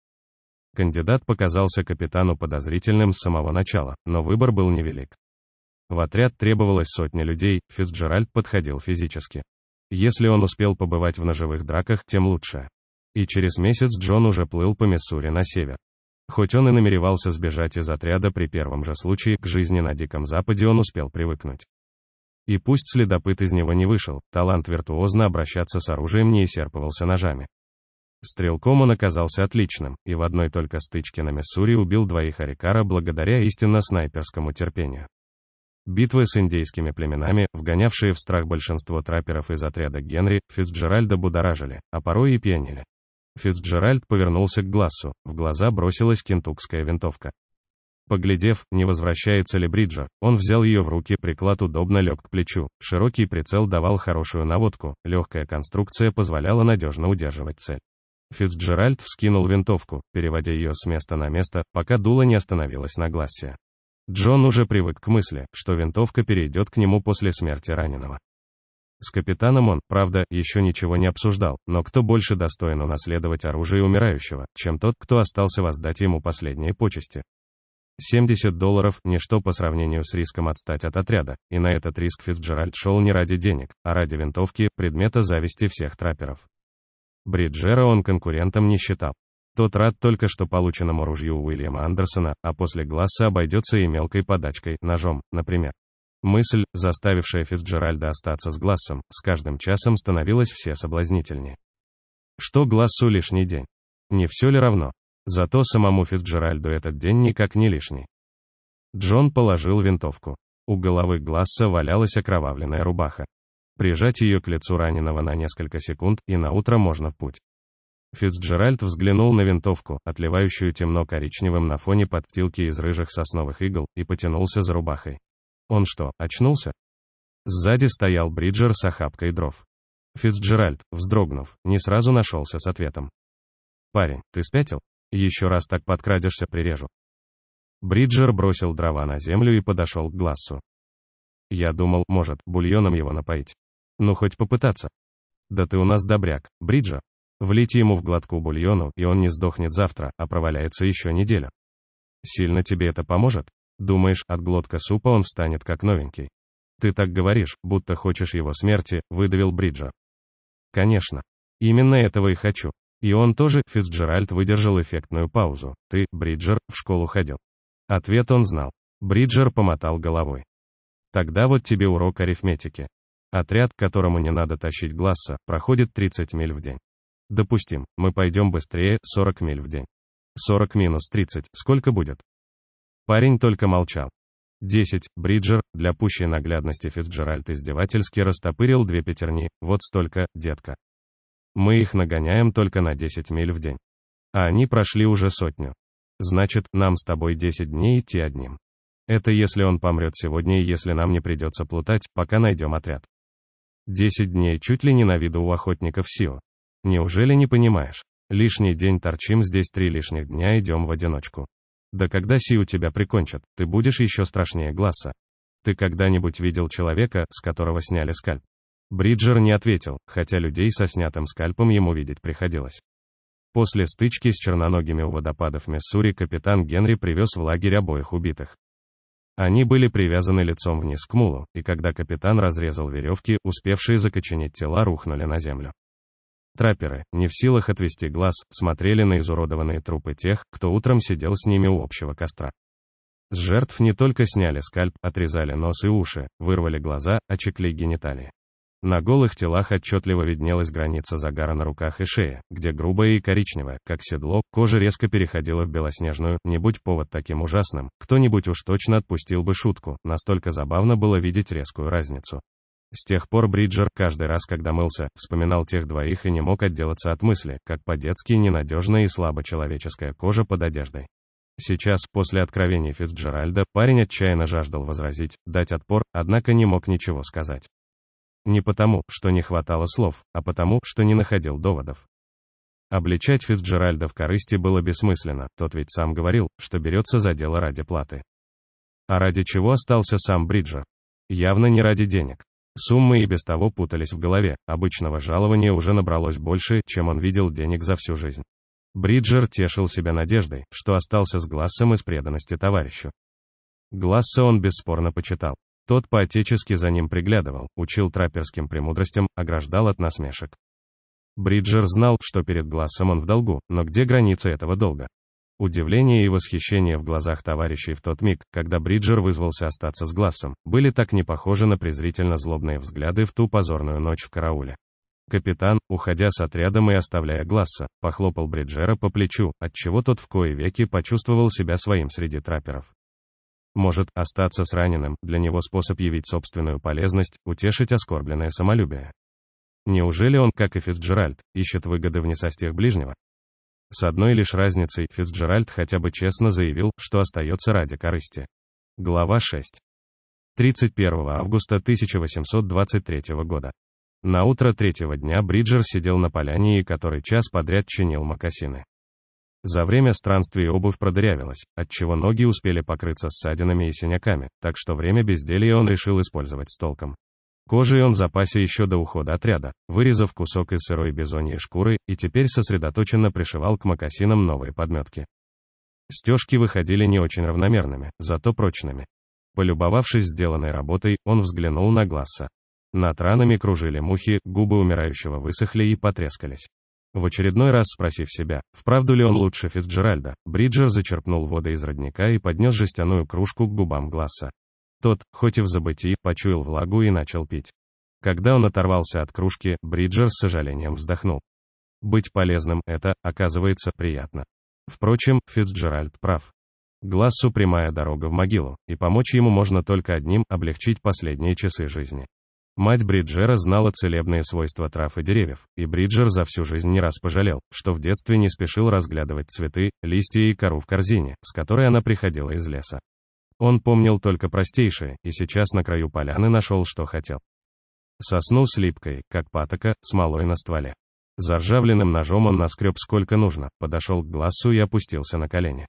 Кандидат показался капитану подозрительным с самого начала, но выбор был невелик. В отряд требовалось сотни людей, Фицджеральд подходил физически. Если он успел побывать в ножевых драках, тем лучше и через месяц Джон уже плыл по Миссури на север. Хоть он и намеревался сбежать из отряда при первом же случае, к жизни на Диком Западе он успел привыкнуть. И пусть следопыт из него не вышел, талант виртуозно обращаться с оружием не исерпывался ножами. Стрелком он оказался отличным, и в одной только стычке на Миссури убил двоих арикара благодаря истинно снайперскому терпению. Битвы с индейскими племенами, вгонявшие в страх большинство трапперов из отряда Генри, Фицджеральда будоражили, а порой и пьянили. Фицджеральд повернулся к глазу, в глаза бросилась кентукская винтовка. Поглядев, не возвращается ли Бриджер, он взял ее в руки, приклад удобно лег к плечу, широкий прицел давал хорошую наводку, легкая конструкция позволяла надежно удерживать цель. Фицджеральд вскинул винтовку, переводя ее с места на место, пока дуло не остановилось на глазе. Джон уже привык к мысли, что винтовка перейдет к нему после смерти раненого. С капитаном он, правда, еще ничего не обсуждал, но кто больше достоин унаследовать оружие умирающего, чем тот, кто остался воздать ему последние почести. 70 долларов – ничто по сравнению с риском отстать от отряда, и на этот риск Фитджеральд шел не ради денег, а ради винтовки, предмета зависти всех трапперов. Бриджера он конкурентом не считал. Тот рад только что полученному ружью Уильяма Андерсона, а после гласса обойдется и мелкой подачкой, ножом, например. Мысль, заставившая Фицджеральда остаться с Глассом, с каждым часом становилась все соблазнительнее. Что Глассу лишний день? Не все ли равно? Зато самому Фицджеральду этот день никак не лишний. Джон положил винтовку. У головы Гласса валялась окровавленная рубаха. Прижать ее к лицу раненого на несколько секунд, и на утро можно в путь. Фицджеральд взглянул на винтовку, отливающую темно-коричневым на фоне подстилки из рыжих сосновых игл, и потянулся за рубахой. Он что, очнулся? Сзади стоял Бриджер с охапкой дров. Фицджеральд, вздрогнув, не сразу нашелся с ответом. «Парень, ты спятил? Еще раз так подкрадешься, прирежу». Бриджер бросил дрова на землю и подошел к глазу. «Я думал, может, бульоном его напоить. Ну, хоть попытаться. Да ты у нас добряк, Бриджер. Влить ему в глотку бульону, и он не сдохнет завтра, а проваляется еще неделю. Сильно тебе это поможет?» Думаешь, от глотка супа он встанет как новенький? Ты так говоришь, будто хочешь его смерти, выдавил Бриджа. Конечно. Именно этого и хочу. И он тоже, Фицджеральд выдержал эффектную паузу. Ты, Бриджер, в школу ходил. Ответ он знал. Бриджер помотал головой. Тогда вот тебе урок арифметики. Отряд, которому не надо тащить глаза, проходит 30 миль в день. Допустим, мы пойдем быстрее, 40 миль в день. 40 минус 30, сколько будет? Парень только молчал. 10. Бриджер, для пущей наглядности Фицджеральд издевательски растопырил две пятерни, вот столько, детка. Мы их нагоняем только на 10 миль в день. А они прошли уже сотню. Значит, нам с тобой 10 дней идти одним. Это если он помрет сегодня и если нам не придется плутать, пока найдем отряд. 10 дней чуть ли не на виду у охотников сил. Неужели не понимаешь? Лишний день торчим здесь три лишних дня идем в одиночку. Да когда Сию тебя прикончат, ты будешь еще страшнее Гласса. Ты когда-нибудь видел человека, с которого сняли скальп? Бриджер не ответил, хотя людей со снятым скальпом ему видеть приходилось. После стычки с черноногими у водопадов Миссури капитан Генри привез в лагерь обоих убитых. Они были привязаны лицом вниз к мулу, и когда капитан разрезал веревки, успевшие закоченеть тела рухнули на землю. Трапперы, не в силах отвести глаз, смотрели на изуродованные трупы тех, кто утром сидел с ними у общего костра. С жертв не только сняли скальп, отрезали нос и уши, вырвали глаза, очекли гениталии. На голых телах отчетливо виднелась граница загара на руках и шее, где грубое и коричневое, как седло, кожа резко переходила в белоснежную, не будь повод таким ужасным, кто-нибудь уж точно отпустил бы шутку, настолько забавно было видеть резкую разницу. С тех пор Бриджер, каждый раз, когда мылся, вспоминал тех двоих и не мог отделаться от мысли, как по-детски ненадежная и слабо человеческая кожа под одеждой. Сейчас, после откровений Фицджеральда, парень отчаянно жаждал возразить, дать отпор, однако не мог ничего сказать. Не потому, что не хватало слов, а потому, что не находил доводов. Обличать Фицджеральда в корысти было бессмысленно, тот ведь сам говорил, что берется за дело ради платы. А ради чего остался сам Бриджер? Явно не ради денег. Суммы и без того путались в голове, обычного жалования уже набралось больше, чем он видел денег за всю жизнь. Бриджер тешил себя надеждой, что остался с Глассом из преданности товарищу. Гласса он бесспорно почитал. Тот поотечески за ним приглядывал, учил трапперским премудростям, ограждал от насмешек. Бриджер знал, что перед Глассом он в долгу, но где граница этого долга? Удивление и восхищение в глазах товарищей в тот миг, когда Бриджер вызвался остаться с Глассом, были так не похожи на презрительно злобные взгляды в ту позорную ночь в карауле. Капитан, уходя с отрядом и оставляя Гласса, похлопал Бриджера по плечу, отчего тот в кое веки почувствовал себя своим среди трапперов. Может, остаться с раненым, для него способ явить собственную полезность, утешить оскорбленное самолюбие. Неужели он, как и Фицджеральд, ищет выгоды в несостях ближнего? С одной лишь разницей, Фицджеральд хотя бы честно заявил, что остается ради корысти. Глава 6. 31 августа 1823 года. На утро третьего дня Бриджер сидел на поляне и который час подряд чинил мокасины. За время странствий обувь продырявилась, отчего ноги успели покрыться ссадинами и синяками, так что время безделья он решил использовать с толком. Кожей он запасе еще до ухода отряда, вырезав кусок из сырой бизоньей шкуры, и теперь сосредоточенно пришивал к мокасинам новые подметки. Стежки выходили не очень равномерными, зато прочными. Полюбовавшись сделанной работой, он взглянул на Гласса. Над ранами кружили мухи, губы умирающего высохли и потрескались. В очередной раз спросив себя, вправду ли он лучше Фитджеральда, Бриджер зачерпнул воды из родника и поднес жестяную кружку к губам Гласса. Тот, хоть и в забытии, почуял влагу и начал пить. Когда он оторвался от кружки, Бриджер с сожалением вздохнул. Быть полезным – это, оказывается, приятно. Впрочем, Фицджеральд прав. Глассу прямая дорога в могилу, и помочь ему можно только одним – облегчить последние часы жизни. Мать Бриджера знала целебные свойства трав и деревьев, и Бриджер за всю жизнь не раз пожалел, что в детстве не спешил разглядывать цветы, листья и кору в корзине, с которой она приходила из леса. Он помнил только простейшее, и сейчас на краю поляны нашел, что хотел. Сосну с липкой, как патока, смолой на стволе. Заржавленным ножом он наскреб сколько нужно, подошел к глазу и опустился на колени.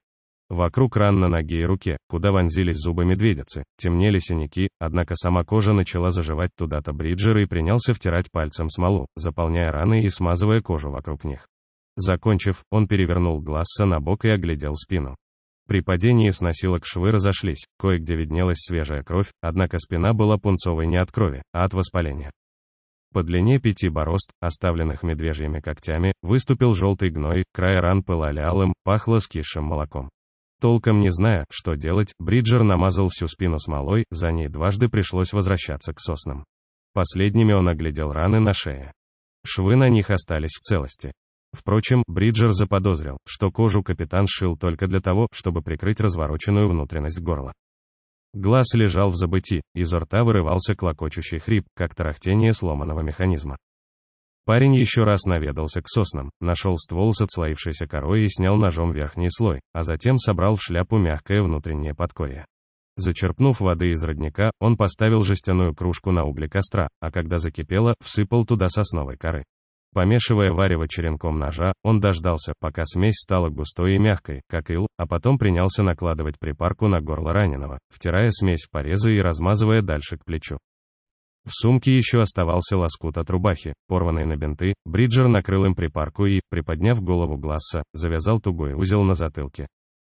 Вокруг ран на ноге и руке, куда вонзились зубы медведицы, темнели синяки, однако сама кожа начала заживать туда-то Бриджер и принялся втирать пальцем смолу, заполняя раны и смазывая кожу вокруг них. Закончив, он перевернул глаза на бок и оглядел спину. При падении с носилок швы разошлись, кое-где виднелась свежая кровь, однако спина была пунцовой не от крови, а от воспаления. По длине пяти борозд, оставленных медвежьими когтями, выступил желтый гной, край ран пылали алым, пахло скисшим молоком. Толком не зная, что делать, Бриджер намазал всю спину смолой, за ней дважды пришлось возвращаться к соснам. Последними он оглядел раны на шее. Швы на них остались в целости. Впрочем, Бриджер заподозрил, что кожу капитан шил только для того, чтобы прикрыть развороченную внутренность горла. Глаз лежал в забытии, изо рта вырывался клокочущий хрип, как тарахтение сломанного механизма. Парень еще раз наведался к соснам, нашел ствол с отслоившейся корой и снял ножом верхний слой, а затем собрал в шляпу мягкое внутреннее подкорье. Зачерпнув воды из родника, он поставил жестяную кружку на угли костра, а когда закипело, всыпал туда сосновой коры. Помешивая варево черенком ножа, он дождался, пока смесь стала густой и мягкой, как ил, а потом принялся накладывать припарку на горло раненого, втирая смесь в порезы и размазывая дальше к плечу. В сумке еще оставался лоскут от рубахи, порванный на бинты, Бриджер накрыл им припарку и, приподняв голову Гласса, завязал тугой узел на затылке.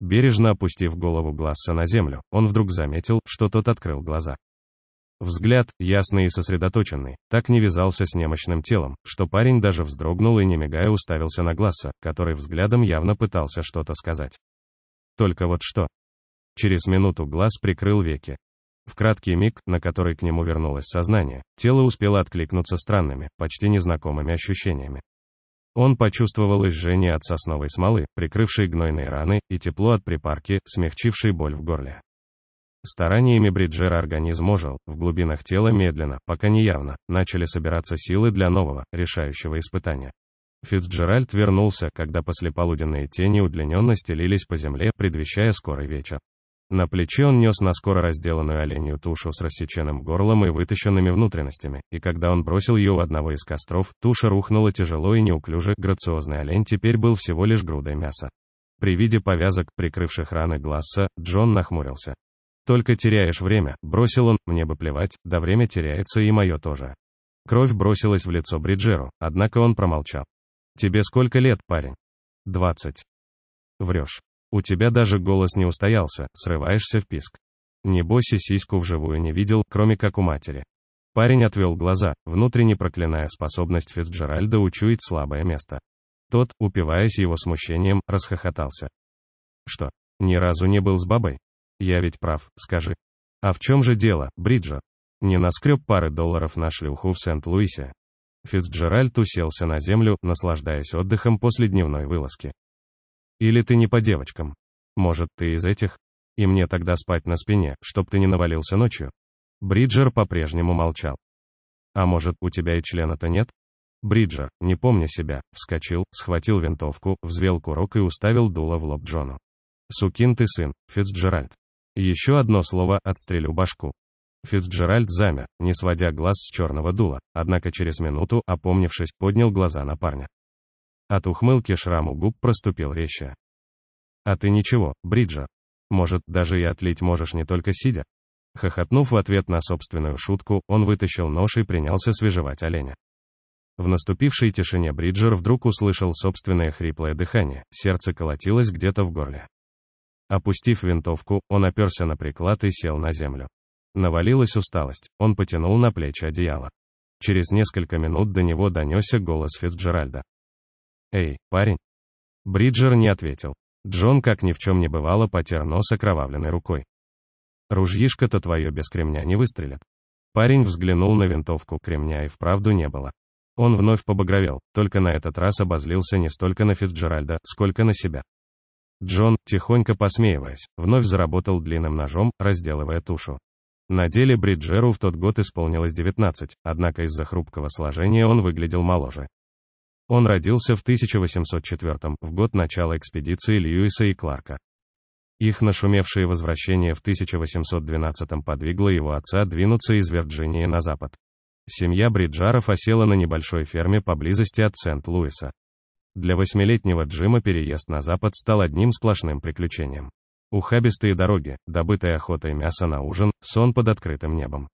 Бережно опустив голову Гласса на землю, он вдруг заметил, что тот открыл глаза. Взгляд, ясный и сосредоточенный, так не вязался с немощным телом, что парень даже вздрогнул и не мигая уставился на Гласса, который взглядом явно пытался что-то сказать. Только вот что. Через минуту Глаз прикрыл веки. В краткий миг, на который к нему вернулось сознание, тело успело откликнуться странными, почти незнакомыми ощущениями. Он почувствовал изжение от сосновой смолы, прикрывшей гнойные раны, и тепло от припарки, смягчившей боль в горле. Стараниями Бриджера организм ожил, в глубинах тела медленно, пока не явно, начали собираться силы для нового, решающего испытания. Фицджеральд вернулся, когда послеполуденные тени удлиненно стелились по земле, предвещая скорый вечер. На плече он нес на наскоро разделанную оленью тушу с рассеченным горлом и вытащенными внутренностями, и когда он бросил ее у одного из костров, туша рухнула тяжело и неуклюже, грациозный олень теперь был всего лишь грудой мяса. При виде повязок, прикрывших раны глаза, Джон нахмурился только теряешь время», — бросил он, «мне бы плевать, да время теряется и мое тоже». Кровь бросилась в лицо Бриджеру, однако он промолчал. «Тебе сколько лет, парень?» «Двадцать». «Врешь. У тебя даже голос не устоялся, срываешься в писк. Небось и сиську вживую не видел, кроме как у матери». Парень отвел глаза, внутренне проклиная способность Фицджеральда учуять слабое место. Тот, упиваясь его смущением, расхохотался. «Что, ни разу не был с бабой?» Я ведь прав, скажи. А в чем же дело, Бриджа? Не наскреб пары долларов на шлюху в Сент-Луисе. Фицджеральд уселся на землю, наслаждаясь отдыхом после дневной вылазки. Или ты не по девочкам? Может, ты из этих? И мне тогда спать на спине, чтоб ты не навалился ночью? Бриджер по-прежнему молчал. А может, у тебя и члена-то нет? Бриджер, не помня себя, вскочил, схватил винтовку, взвел курок и уставил дуло в лоб Джону. Сукин ты сын, Фицджеральд. Еще одно слово «отстрелю башку». Фицджеральд замер, не сводя глаз с черного дула, однако через минуту, опомнившись, поднял глаза на парня. От ухмылки шраму губ проступил резче. «А ты ничего, Бриджер. Может, даже и отлить можешь не только сидя?» Хохотнув в ответ на собственную шутку, он вытащил нож и принялся свежевать оленя. В наступившей тишине Бриджер вдруг услышал собственное хриплое дыхание, сердце колотилось где-то в горле. Опустив винтовку, он оперся на приклад и сел на землю. Навалилась усталость, он потянул на плечи одеяло. Через несколько минут до него донесся голос Фитцджеральда. «Эй, парень!» Бриджер не ответил. Джон, как ни в чем не бывало, потер нос окровавленной рукой. «Ружьишко-то твое без кремня не выстрелит». Парень взглянул на винтовку, кремня и вправду не было. Он вновь побагровел, только на этот раз обозлился не столько на Фитцджеральда, сколько на себя. Джон, тихонько посмеиваясь, вновь заработал длинным ножом, разделывая тушу. На деле Бриджеру в тот год исполнилось 19, однако из-за хрупкого сложения он выглядел моложе. Он родился в 1804, в год начала экспедиции Льюиса и Кларка. Их нашумевшее возвращение в 1812 подвигло его отца двинуться из Вирджинии на запад. Семья Бриджаров осела на небольшой ферме поблизости от Сент-Луиса. Для восьмилетнего Джима переезд на запад стал одним сплошным приключением. Ухабистые дороги, добытая охотой мясо на ужин, сон под открытым небом.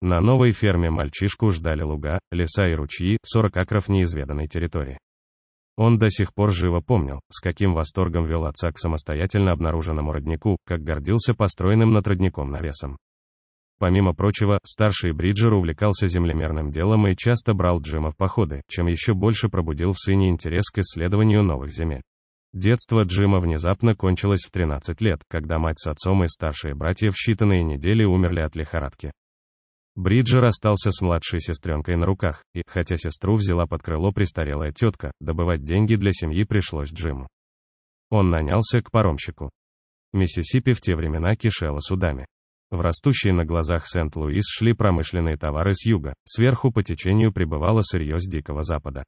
На новой ферме мальчишку ждали луга, леса и ручьи, 40 акров неизведанной территории. Он до сих пор живо помнил, с каким восторгом вел отца к самостоятельно обнаруженному роднику, как гордился построенным над родником навесом. Помимо прочего, старший Бриджер увлекался землемерным делом и часто брал Джима в походы, чем еще больше пробудил в сыне интерес к исследованию новых земель. Детство Джима внезапно кончилось в 13 лет, когда мать с отцом и старшие братья в считанные недели умерли от лихорадки. Бриджер остался с младшей сестренкой на руках, и, хотя сестру взяла под крыло престарелая тетка, добывать деньги для семьи пришлось Джиму. Он нанялся к паромщику. Миссисипи в те времена кишела судами. В растущие на глазах Сент-Луис шли промышленные товары с юга, сверху по течению прибывало сырье с Дикого Запада.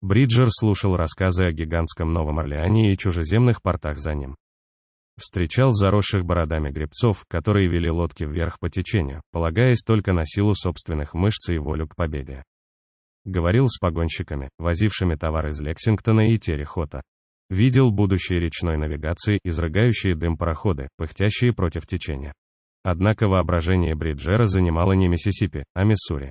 Бриджер слушал рассказы о гигантском Новом Орлеане и чужеземных портах за ним. Встречал заросших бородами гребцов, которые вели лодки вверх по течению, полагаясь только на силу собственных мышц и волю к победе. Говорил с погонщиками, возившими товар из Лексингтона и Терехота. Видел будущее речной навигации, изрыгающие дым пароходы, пыхтящие против течения. Однако воображение Бриджера занимало не Миссисипи, а Миссури.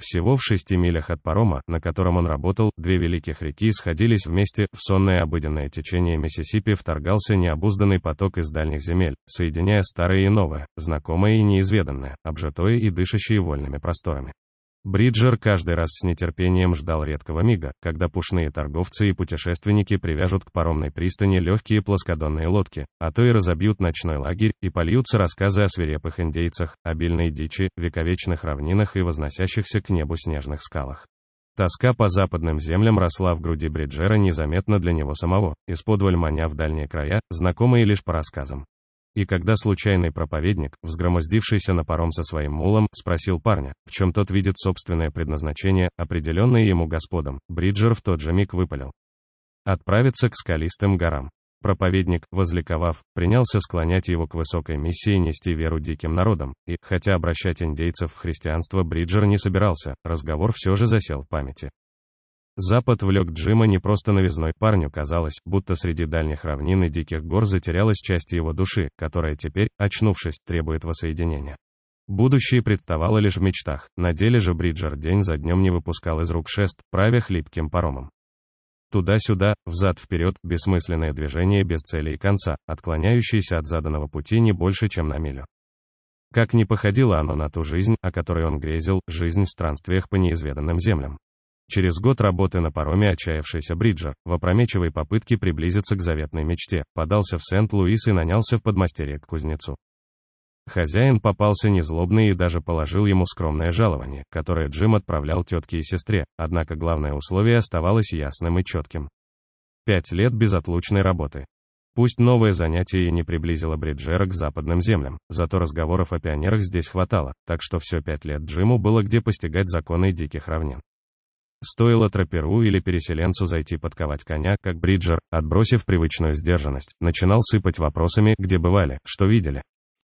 Всего в шести милях от парома, на котором он работал, две великих реки сходились вместе, в сонное обыденное течение Миссисипи вторгался необузданный поток из дальних земель, соединяя старое и новое, знакомое и неизведанное, обжитое и дышащее вольными просторами. Бриджер каждый раз с нетерпением ждал редкого мига, когда пушные торговцы и путешественники привяжут к паромной пристани легкие плоскодонные лодки, а то и разобьют ночной лагерь, и польются рассказы о свирепых индейцах, обильной дичи, вековечных равнинах и возносящихся к небу снежных скалах. Тоска по западным землям росла в груди Бриджера незаметно для него самого, из-под маня в дальние края, знакомые лишь по рассказам. И когда случайный проповедник, взгромоздившийся на паром со своим мулом, спросил парня, в чем тот видит собственное предназначение, определенное ему Господом, Бриджер в тот же миг выпалил. Отправиться к скалистым горам. Проповедник, возликовав, принялся склонять его к высокой миссии нести веру диким народам, и, хотя обращать индейцев в христианство Бриджер не собирался, разговор все же засел в памяти. Запад влек Джима не просто новизной парню казалось, будто среди дальних равнин и диких гор затерялась часть его души, которая теперь, очнувшись, требует воссоединения. Будущее представало лишь в мечтах, на деле же Бриджер день за днем не выпускал из рук шест, правя хлипким паромом. Туда-сюда, взад-вперед, бессмысленное движение без цели и конца, отклоняющееся от заданного пути не больше, чем на милю. Как ни походило оно на ту жизнь, о которой он грезил, жизнь в странствиях по неизведанным землям. Через год работы на пароме отчаявшийся Бриджер, в опрометчивой попытке приблизиться к заветной мечте, подался в Сент-Луис и нанялся в подмастерье к кузнецу. Хозяин попался незлобный и даже положил ему скромное жалование, которое Джим отправлял тетке и сестре, однако главное условие оставалось ясным и четким. Пять лет безотлучной работы. Пусть новое занятие и не приблизило Бриджера к западным землям, зато разговоров о пионерах здесь хватало, так что все пять лет Джиму было где постигать законы диких равнин. Стоило троперу или переселенцу зайти подковать коня, как Бриджер, отбросив привычную сдержанность, начинал сыпать вопросами, где бывали, что видели.